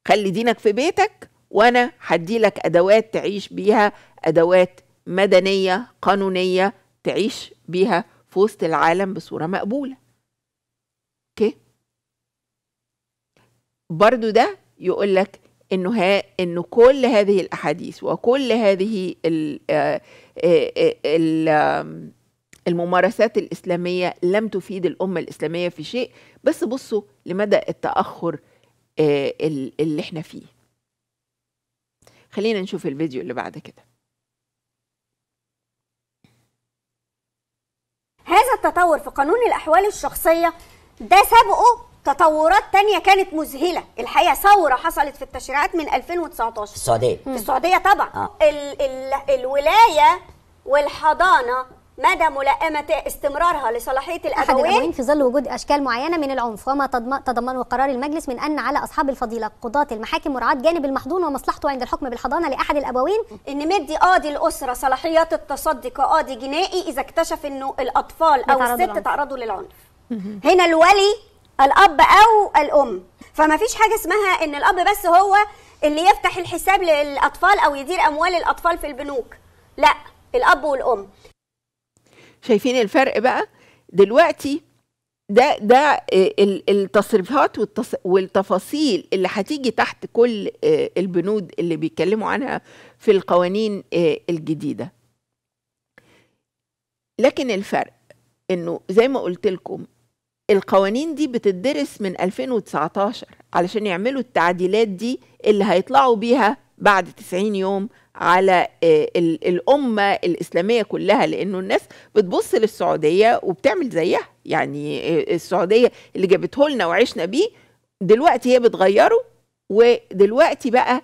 خلي دينك في بيتك وانا هدي لك ادوات تعيش بيها ادوات مدنيه قانونيه تعيش بيها في وسط العالم بصوره مقبوله اوكي برضو ده يقول لك انه ها انه كل هذه الاحاديث وكل هذه ال آه، آه، آه، ال الممارسات الإسلامية لم تفيد الأمة الإسلامية في شيء بس بصوا لمدى التأخر آه، اللي احنا فيه خلينا نشوف الفيديو اللي بعد كده هذا التطور في قانون الأحوال الشخصية ده سبقه تطورات تانية كانت مذهلة الحقيقة ثورة حصلت في التشريعات من 2019 السعودية في السعودية طبعا آه. ال ال الولاية والحضانة مدى ملائمه استمرارها لصلاحيه الابوين احد الابوين في ظل وجود اشكال معينه من العنف وما تضمنه قرار المجلس من ان على اصحاب الفضيله قضاه المحاكم مراعاه جانب المحضون ومصلحته عند الحكم بالحضانه لاحد الابوين ان مدي قاضي الاسره صلاحيات التصدي كقاضي جنائي اذا اكتشف انه الاطفال او الست تعرضوا للعنف هنا الولي الاب او الام فما فيش حاجه اسمها ان الاب بس هو اللي يفتح الحساب للاطفال او يدير اموال الاطفال في البنوك لا الاب والام شايفين الفرق بقى دلوقتي ده ده التصريفات والتفاصيل اللي هتيجي تحت كل آه، البنود اللي بيتكلموا عنها في القوانين آه، الجديده لكن الفرق انه زي ما قلت لكم القوانين دي بتدرس من 2019 علشان يعملوا التعديلات دي اللي هيطلعوا بيها بعد 90 يوم على آه، الامه الاسلاميه كلها لانه الناس بتبص للسعوديه وبتعمل زيها يعني آه، السعوديه اللي جابته لنا وعشنا بيه دلوقتي هي بتغيره ودلوقتي بقى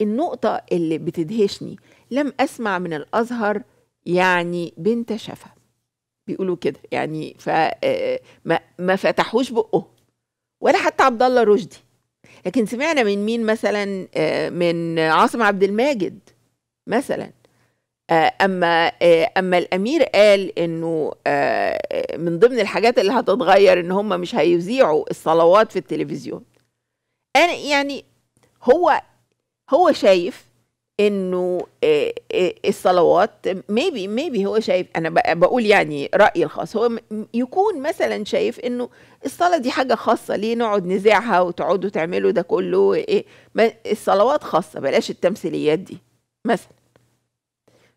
النقطه اللي بتدهشني لم اسمع من الازهر يعني بنت شفا بيقولوا كده يعني فما آه، ما فتحوش بقه ولا حتى عبد الله رشدي لكن سمعنا من مين مثلا من عاصم عبد الماجد مثلا آه، اما آه، اما الامير قال انه آه، من ضمن الحاجات اللي هتتغير ان هم مش هيذيعوا الصلوات في التلفزيون انا يعني هو هو شايف انه الصلوات ميبي ميبي هو شايف انا بقول يعني رايي الخاص هو يكون مثلا شايف انه الصلاه دي حاجه خاصه ليه نقعد نذاعها وتقعدوا تعملوا ده كله ايه الصلوات خاصه بلاش التمثيليات دي مثلا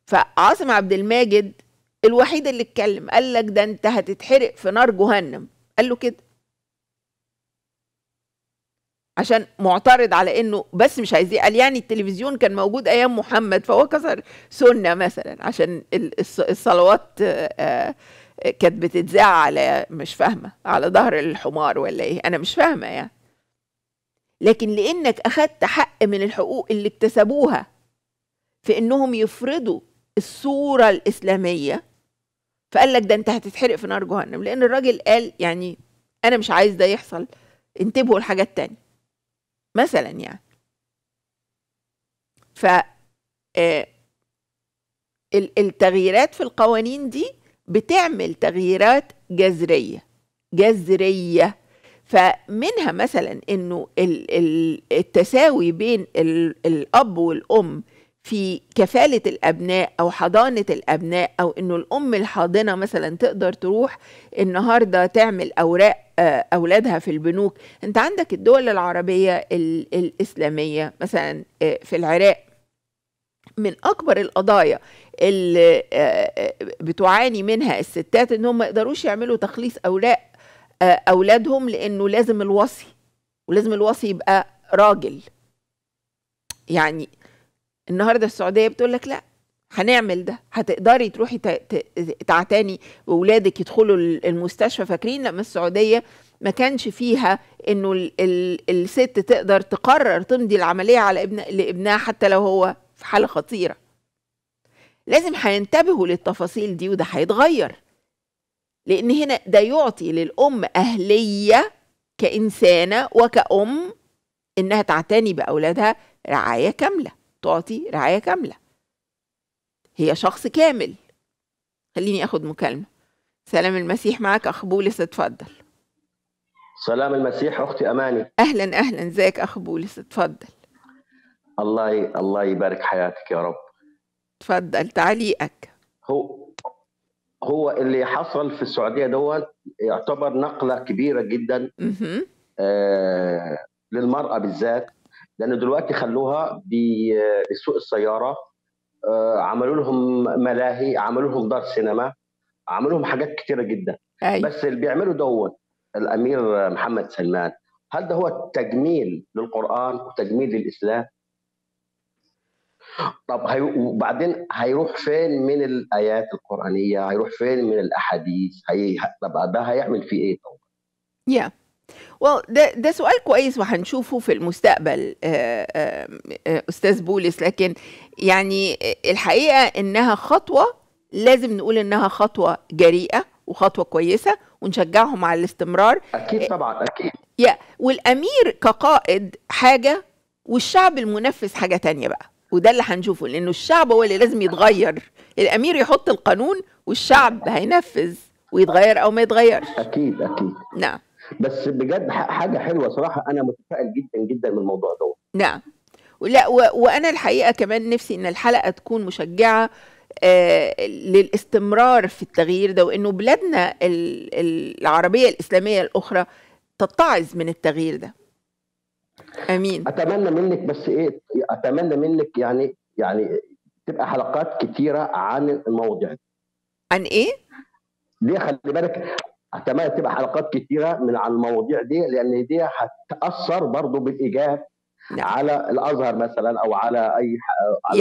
فعاصم عبد الماجد الوحيد اللي اتكلم قال لك ده انت هتتحرق في نار جهنم قال له كده عشان معترض على انه بس مش عايزين قال يعني التلفزيون كان موجود ايام محمد فهو كسر سنه مثلا عشان الصلوات آه، آه، كانت بتتذاع على مش فاهمه على ظهر الحمار ولا ايه انا مش فاهمه يعني لكن لانك اخذت حق من الحقوق اللي اكتسبوها في انهم يفرضوا الصوره الاسلاميه فقال لك ده انت هتتحرق في نار جهنم لان الراجل قال يعني انا مش عايز ده يحصل انتبهوا لحاجات تانية مثلا يعني ف آه، التغييرات في القوانين دي بتعمل تغييرات جذريه جذريه فمنها مثلا انه التساوي بين الاب والام في كفالة الأبناء أو حضانة الأبناء أو إنه الأم الحاضنة مثلا تقدر تروح النهاردة تعمل أوراق آه، أولادها في البنوك أنت عندك الدول العربية الإسلامية مثلا آه، في العراق من أكبر القضايا اللي آه، بتعاني منها الستات إنهم ما يقدروش يعملوا تخليص أوراق أولادهم لأنه لازم الوصي ولازم الوصي يبقى راجل يعني النهارده السعوديه بتقول لك لا هنعمل ده هتقدري تروحي تعتني واولادك يدخلوا المستشفى فاكرين لما السعوديه ما كانش فيها انه ال ال الست تقدر تقرر تمضي العمليه على ابن لابنها حتى لو هو في حاله خطيره لازم هينتبهوا للتفاصيل دي وده هيتغير لان هنا ده يعطي للام اهليه كانسانه وكأم انها تعتني باولادها رعايه كامله تعطي رعاية كاملة هي شخص كامل خليني أخد مكالمة سلام المسيح معك أخ بولس اتفضل سلام المسيح أختي أماني أهلا أهلا ازيك أخ بولس اتفضل الله ي... الله يبارك حياتك يا رب اتفضل تعليقك هو هو اللي حصل في السعوديه دوت يعتبر نقله كبيره جدا آه للمراه بالذات لانه دلوقتي خلوها بسوق السياره آه، عملوا لهم ملاهي عملوا لهم دار سينما عملوا لهم حاجات كتيره جدا أي. أيوة. بس اللي بيعملوا دوت الامير محمد سلمان هل ده هو تجميل للقران وتجميل للاسلام طب هي... وبعدين هيروح فين من الايات القرانيه هيروح فين من الاحاديث هي... طب ده هيعمل فيه ايه طب yeah. well, ده ده سؤال كويس وهنشوفه في المستقبل آه، آه، آه، استاذ بولس لكن يعني الحقيقه انها خطوه لازم نقول انها خطوه جريئه وخطوه كويسه ونشجعهم على الاستمرار اكيد طبعا اكيد يا والامير كقائد حاجه والشعب المنفذ حاجه تانية بقى وده اللي هنشوفه لانه الشعب هو اللي لازم يتغير الامير يحط القانون والشعب هينفذ ويتغير او ما يتغيرش اكيد اكيد نعم بس بجد حاجه حلوه صراحه انا متفائل جدا جدا من الموضوع ده نعم لا و... وانا الحقيقه كمان نفسي ان الحلقه تكون مشجعه آه للاستمرار في التغيير ده وانه بلادنا العربيه الاسلاميه الاخرى تتعظ من التغيير ده امين اتمنى منك بس ايه اتمنى منك يعني يعني تبقى حلقات كتيره عن الموضوع عن ايه ليه خلي بالك كمان تبقى حلقات كثيره من على المواضيع دي لان دي هتاثر برضو بالايجاب على الازهر مثلا او على اي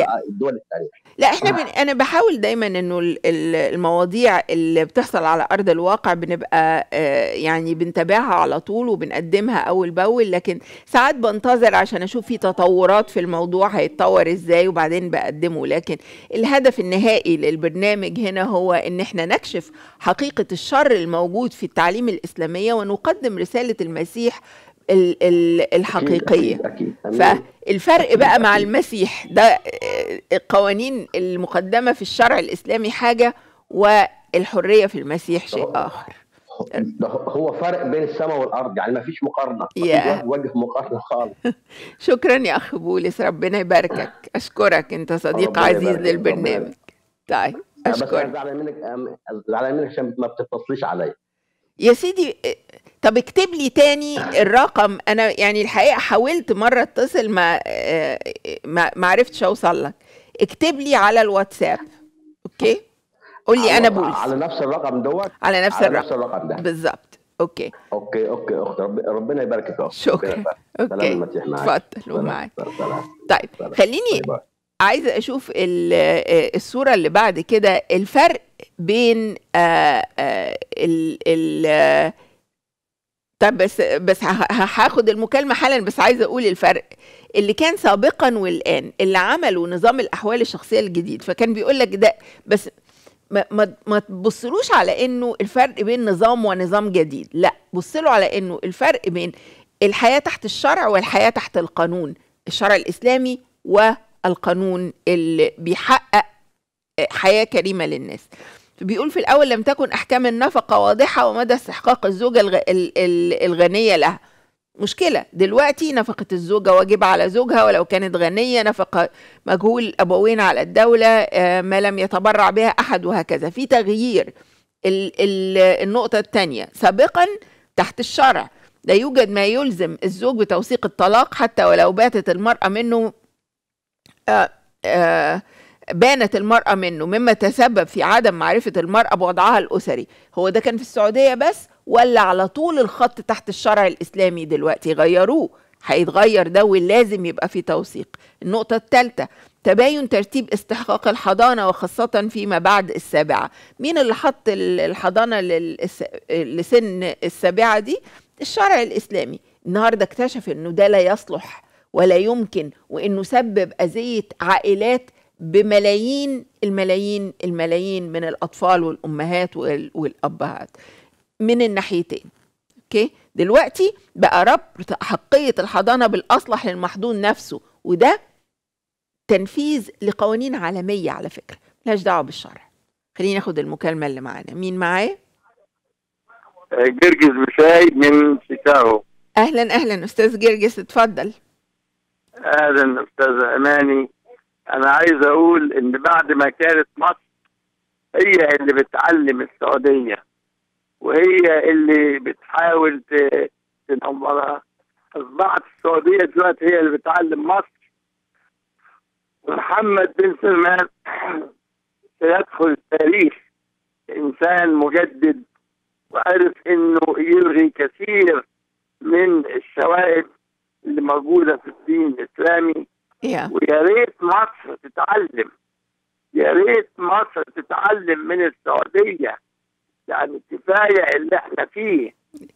على الدول الثانيه لا احنا بن... انا بحاول دايما انه المواضيع اللي بتحصل على ارض الواقع بنبقى آه، يعني بنتابعها على طول وبنقدمها اول باول لكن ساعات بنتظر عشان اشوف في تطورات في الموضوع هيتطور ازاي وبعدين بقدمه لكن الهدف النهائي للبرنامج هنا هو ان احنا نكشف حقيقه الشر الموجود في التعليم الاسلاميه ونقدم رساله المسيح الحقيقية أكيد. أكيد. فالفرق بقى مع المسيح ده القوانين آه، المقدمة في الشرع الإسلامي حاجة والحرية في المسيح شيء آخر هو فرق بين السماء والارض يعني ما فيش مقارنه yeah. وجه مقارنه خالص شكرا يا اخ بولس ربنا يباركك اشكرك انت صديق عزيز للبرنامج طيب اشكرك بس انا زعلان منك زعلان منك عشان ما بتتصليش عليا يا سيدي آه، طب اكتب لي تاني الرقم انا يعني الحقيقه حاولت مره اتصل آه، ما ما, عرفتش اوصل لك اكتب لي على الواتساب اوكي قول لي انا بولس على نفس الرقم دوت على نفس على الرقم نفس الرقم ده بالظبط اوكي اوكي اوكي اخت ربنا يبارك فيك شكرا اوكي اتفضل ومعاك طيب خليني عايزه اشوف آه، الصوره اللي بعد كده الفرق بين آآ آه، آآ ال ال طب بس بس هاخد المكالمه حالا بس عايزه اقول الفرق اللي كان سابقا والان اللي عملوا نظام الاحوال الشخصيه الجديد فكان بيقول لك ده بس ما, ما, ما تبصلوش على انه الفرق بين نظام ونظام جديد لا بصلوا على انه الفرق بين الحياه تحت الشرع والحياه تحت القانون الشرع الاسلامي والقانون اللي بيحقق حياه كريمه للناس بيقول في الأول لم تكن أحكام النفقة واضحة ومدى استحقاق الزوجة الغ... ال... ال... الغنية لها مشكلة دلوقتي نفقة الزوجة واجب على زوجها ولو كانت غنية نفقة مجهول ابوين على الدولة آه، ما لم يتبرع بها أحد وهكذا في تغيير ال... ال... النقطة الثانية سابقا تحت الشرع لا يوجد ما يلزم الزوج بتوثيق الطلاق حتى ولو باتت المرأة منه آه آه بانت المرأة منه مما تسبب في عدم معرفة المرأة بوضعها الأسري هو ده كان في السعودية بس ولا على طول الخط تحت الشرع الإسلامي دلوقتي غيروه هيتغير ده ولازم يبقى في توثيق النقطة الثالثة تباين ترتيب استحقاق الحضانة وخاصة فيما بعد السابعة مين اللي حط الحضانة لسن السابعة دي الشرع الإسلامي النهاردة اكتشف أنه ده لا يصلح ولا يمكن وأنه سبب أذية عائلات بملايين الملايين الملايين من الأطفال والأمهات والأبهات من الناحيتين أوكي دلوقتي بقى ربط حقية الحضانة بالأصلح للمحضون نفسه وده تنفيذ لقوانين عالمية على فكرة ملهاش دعوة بالشرع خلينا ناخد المكالمة اللي معانا مين معايا؟ جرجس بشاي من شيكاغو اهلا اهلا استاذ جرجس اتفضل اهلا استاذ اماني انا عايز اقول ان بعد ما كانت مصر هي اللي بتعلم السعوديه وهي اللي بتحاول تنورها اصبحت السعوديه دلوقتي هي اللي بتعلم مصر محمد بن سلمان سيدخل التاريخ انسان مجدد وعرف انه يلغي كثير من الشوائب اللي موجوده في الدين الاسلامي ويا ريت مصر تتعلم يا ريت مصر تتعلم من السعوديه يعني كفايه اللي احنا فيه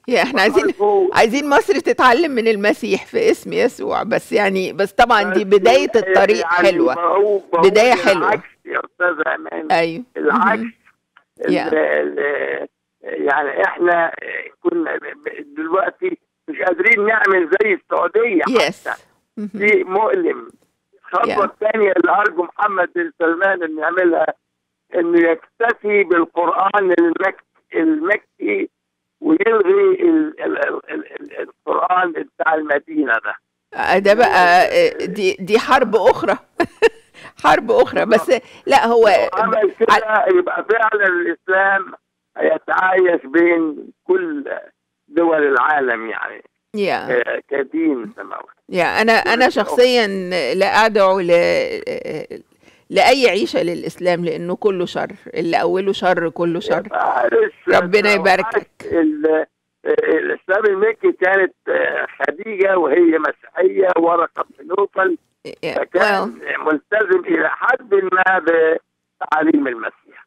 يا احنا عايزين عايزين مصر تتعلم من المسيح في اسم يسوع بس يعني بس طبعا دي بدايه يعني الطريق يعني حلوه بقو بقو بدايه حلوه العكس يا استاذ امان ايوه العكس mm-hmm. يعني احنا كنا دلوقتي مش قادرين نعمل زي السعوديه يس حتى شيء مؤلم الخطوه الثانيه اللي ارجو محمد بن سلمان انه يعملها انه يكتفي بالقران المكي ويلغي القران بتاع المدينه ده آه، ده بقى آه، دي دي حرب اخرى حرب اخرى بس لا هو عمل كده يبقى فعلا الاسلام هيتعايش بين كل دول العالم يعني يا آه، كدين سماوي يا يعني انا انا شخصيا لا ادعو ل لاي عيشه للاسلام لانه كله شر اللي اوله شر كله شر ربنا يباركك الاسلام المكي كانت خديجه وهي مسيحيه ورقه قسطنطين إيه، إيه، فكان ملتزم الى حد ما بتعاليم المسيح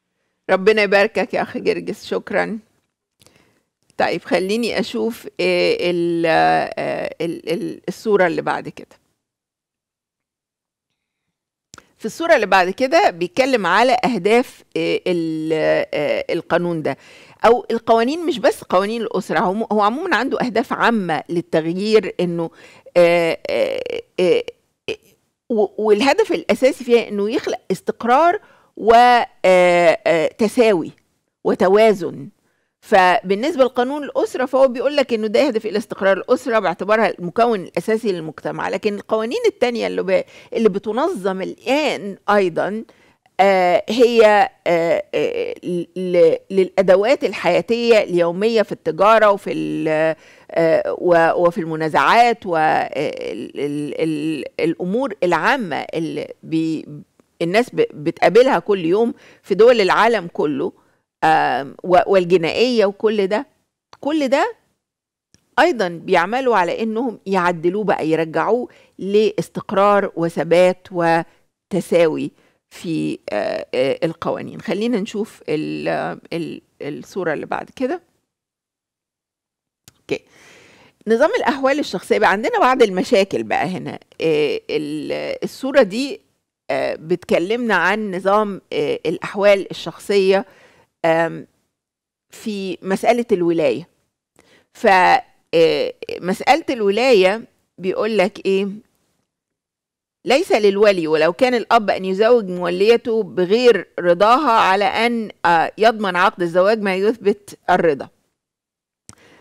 ربنا يباركك يا اخي جرجس شكرا طيب خليني أشوف آه، آه، ال ال الصورة اللي بعد كده في الصورة اللي بعد كده بيتكلم على أهداف آه، القانون ده أو القوانين مش بس قوانين الأسرة هو عموما عنده أهداف عامة للتغيير إنه والهدف الأساسي فيها إنه يخلق استقرار وتساوي وتوازن فبالنسبه لقانون الاسره فهو بيقول لك انه ده يهدف الى استقرار الاسره باعتبارها المكون الاساسي للمجتمع لكن القوانين الثانيه اللي ب... اللي بتنظم الان ايضا آه هي آه،, آه ل... للادوات الحياتيه اليوميه في التجاره وفي ال... آه وفي المنازعات والامور آه، العامه اللي بي... الناس بتقابلها كل يوم في دول العالم كله والجنائيه وكل ده كل ده ايضا بيعملوا على انهم يعدلوه بقى يرجعوه لاستقرار وثبات وتساوي في القوانين خلينا نشوف الصوره اللي بعد كده اوكي نظام الاحوال الشخصيه بقى عندنا بعض المشاكل بقى هنا الصوره دي بتكلمنا عن نظام الاحوال الشخصيه في مسألة الولاية فمسألة آه، الولاية بيقول لك إيه ليس للولي ولو كان الأب أن يزوج موليته بغير رضاها على أن آه، يضمن عقد الزواج ما يثبت الرضا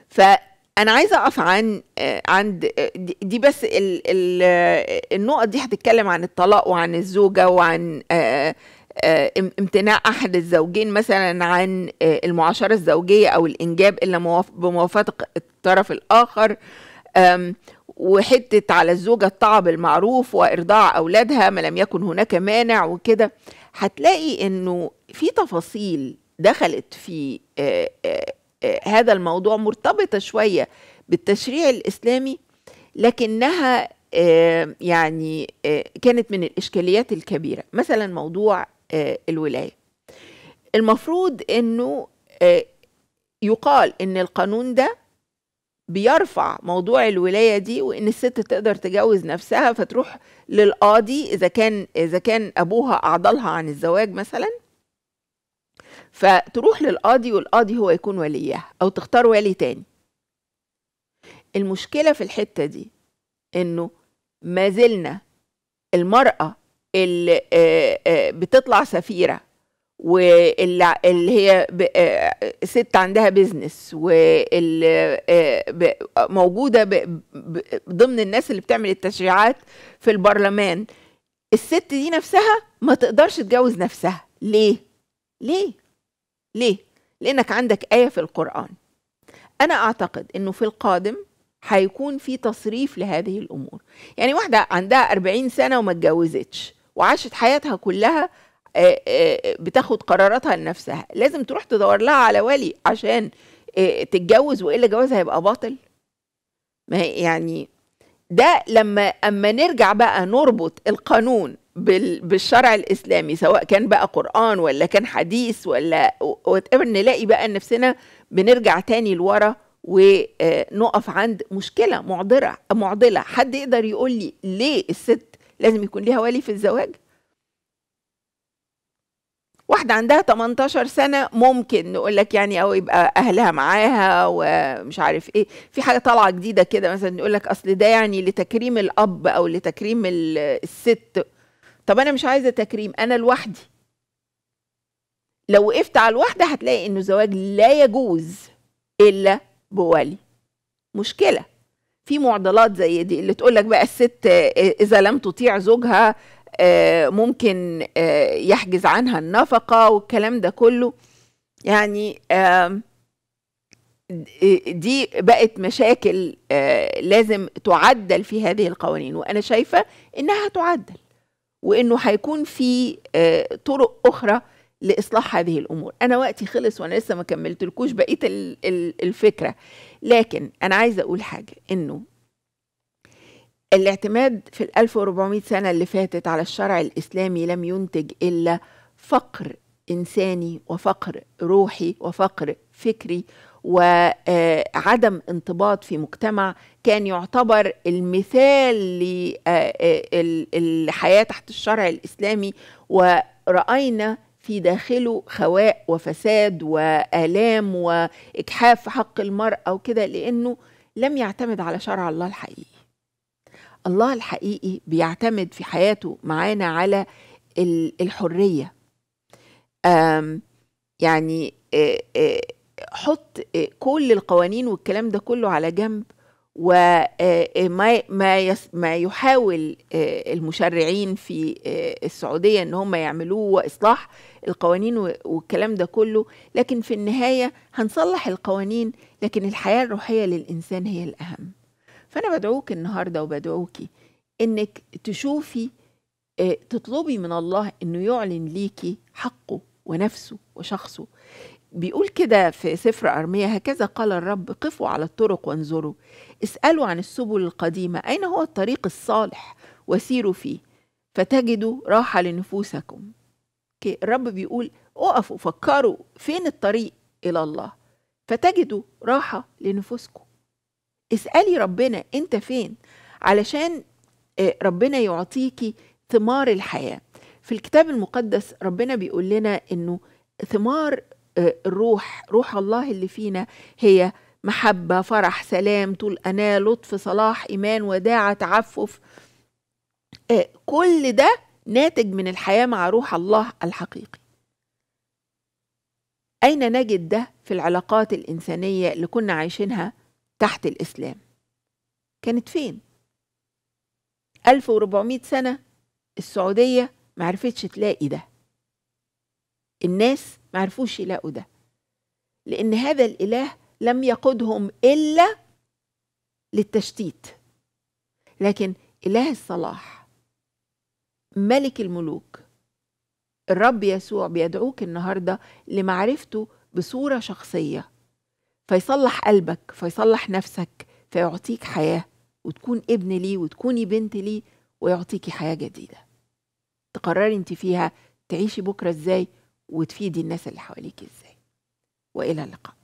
فأنا عايزة أقف عن آه، عند دي بس النقط دي هتتكلم عن الطلاق وعن الزوجة وعن آه، امتناع احد الزوجين مثلا عن آه، المعاشره الزوجيه او الانجاب الا بموافقه الطرف الاخر وحته على الزوجه الطعب المعروف وارضاع اولادها ما لم يكن هناك مانع وكده هتلاقي انه في تفاصيل دخلت في آه، هذا الموضوع مرتبطه شويه بالتشريع الاسلامي لكنها يعني كانت من الاشكاليات الكبيره مثلا موضوع آه، الولايه المفروض انه آه، يقال ان القانون ده بيرفع موضوع الولايه دي وان الست تقدر تجوز نفسها فتروح للقاضي اذا كان اذا كان ابوها اعضلها عن الزواج مثلا فتروح للقاضي والقاضي هو يكون وليها او تختار ولي تاني المشكله في الحته دي انه ما زلنا المراه آه، آه، بتطلع سفيره واللي هي آه، ست عندها بيزنس وموجوده ضمن الناس اللي بتعمل التشريعات في البرلمان الست دي نفسها ما تقدرش تجوز نفسها ليه ليه ليه لانك عندك ايه في القران انا اعتقد انه في القادم هيكون في تصريف لهذه الامور يعني واحده عندها 40 سنه وما اتجوزتش وعاشت حياتها كلها آه، آه، بتاخد قراراتها لنفسها لازم تروح تدور لها على ولي عشان آه، تتجوز والا جوازها هيبقى باطل ما يعني ده لما اما نرجع بقى نربط القانون بالشرع الاسلامي سواء كان بقى قران ولا كان حديث ولا وات نلاقي بقى نفسنا بنرجع تاني لورا ونقف عند مشكله معضله معضله حد يقدر يقول لي ليه الست لازم يكون ليها ولي في الزواج واحدة عندها 18 سنة ممكن نقول لك يعني أو يبقى أهلها معاها ومش عارف إيه في حاجة طالعة جديدة كده مثلا يقول لك أصل ده يعني لتكريم الأب أو لتكريم الست طب أنا مش عايزة تكريم أنا لوحدي لو وقفت على الواحدة هتلاقي إنه زواج لا يجوز إلا بولي مشكلة في معضلات زي دي اللي تقول لك بقى الست آه، اذا لم تطيع زوجها آه، ممكن آه، يحجز عنها النفقه والكلام ده كله يعني دي بقت مشاكل لازم تعدل في هذه القوانين وانا شايفه انها تعدل وانه هيكون في طرق اخرى لاصلاح هذه الامور انا وقتي خلص وانا لسه ما كملتلكوش بقيه الفكره لكن انا عايزه اقول حاجه انه الاعتماد في ال 1400 سنه اللي فاتت على الشرع الاسلامي لم ينتج الا فقر انساني وفقر روحي وفقر فكري وعدم آه، انضباط في مجتمع كان يعتبر المثال للحياه آه، آه، تحت الشرع الاسلامي وراينا في داخله خواء وفساد والام واجحاف في حق المراه وكده لانه لم يعتمد على شرع الله الحقيقي الله الحقيقي بيعتمد في حياته معانا على الحريه يعني حط كل القوانين والكلام ده كله على جنب وما آه، آه، ما ما يحاول آه، المشرعين في السعوديه ان هم يعملوه واصلاح القوانين والكلام ده كله لكن في النهايه هنصلح القوانين لكن الحياه الروحيه للانسان هي الاهم فانا بدعوك النهارده وبدعوكي انك تشوفي تطلبي من الله انه يعلن ليكي حقه ونفسه وشخصه بيقول كده في سفر أرمية هكذا قال الرب قفوا على الطرق وانظروا اسألوا عن السبل القديمة أين هو الطريق الصالح وسيروا فيه فتجدوا راحة لنفوسكم الرب بيقول اقفوا فكروا فين الطريق إلى الله فتجدوا راحة لنفوسكم اسألي ربنا أنت فين علشان آه، ربنا يعطيكي ثمار الحياة في الكتاب المقدس ربنا بيقول لنا أنه ثمار الروح روح الله اللي فينا هي محبة فرح سلام طول أنا لطف صلاح إيمان وداعة تعفف آه، كل ده ناتج من الحياة مع روح الله الحقيقي أين نجد ده في العلاقات الإنسانية اللي كنا عايشينها تحت الإسلام كانت فين؟ 1400 سنة السعودية معرفتش تلاقي ده الناس ما عرفوش يلاقوا ده لأن هذا الإله لم يقودهم إلا للتشتيت لكن إله الصلاح ملك الملوك الرب يسوع بيدعوك النهارده لمعرفته بصورة شخصية فيصلح قلبك فيصلح نفسك فيعطيك حياة وتكون ابن ليه وتكوني بنت ليه ويعطيكي حياة جديدة تقرري انت فيها تعيشي بكرة ازاي وتفيدي الناس اللي حواليك ازاي والى اللقاء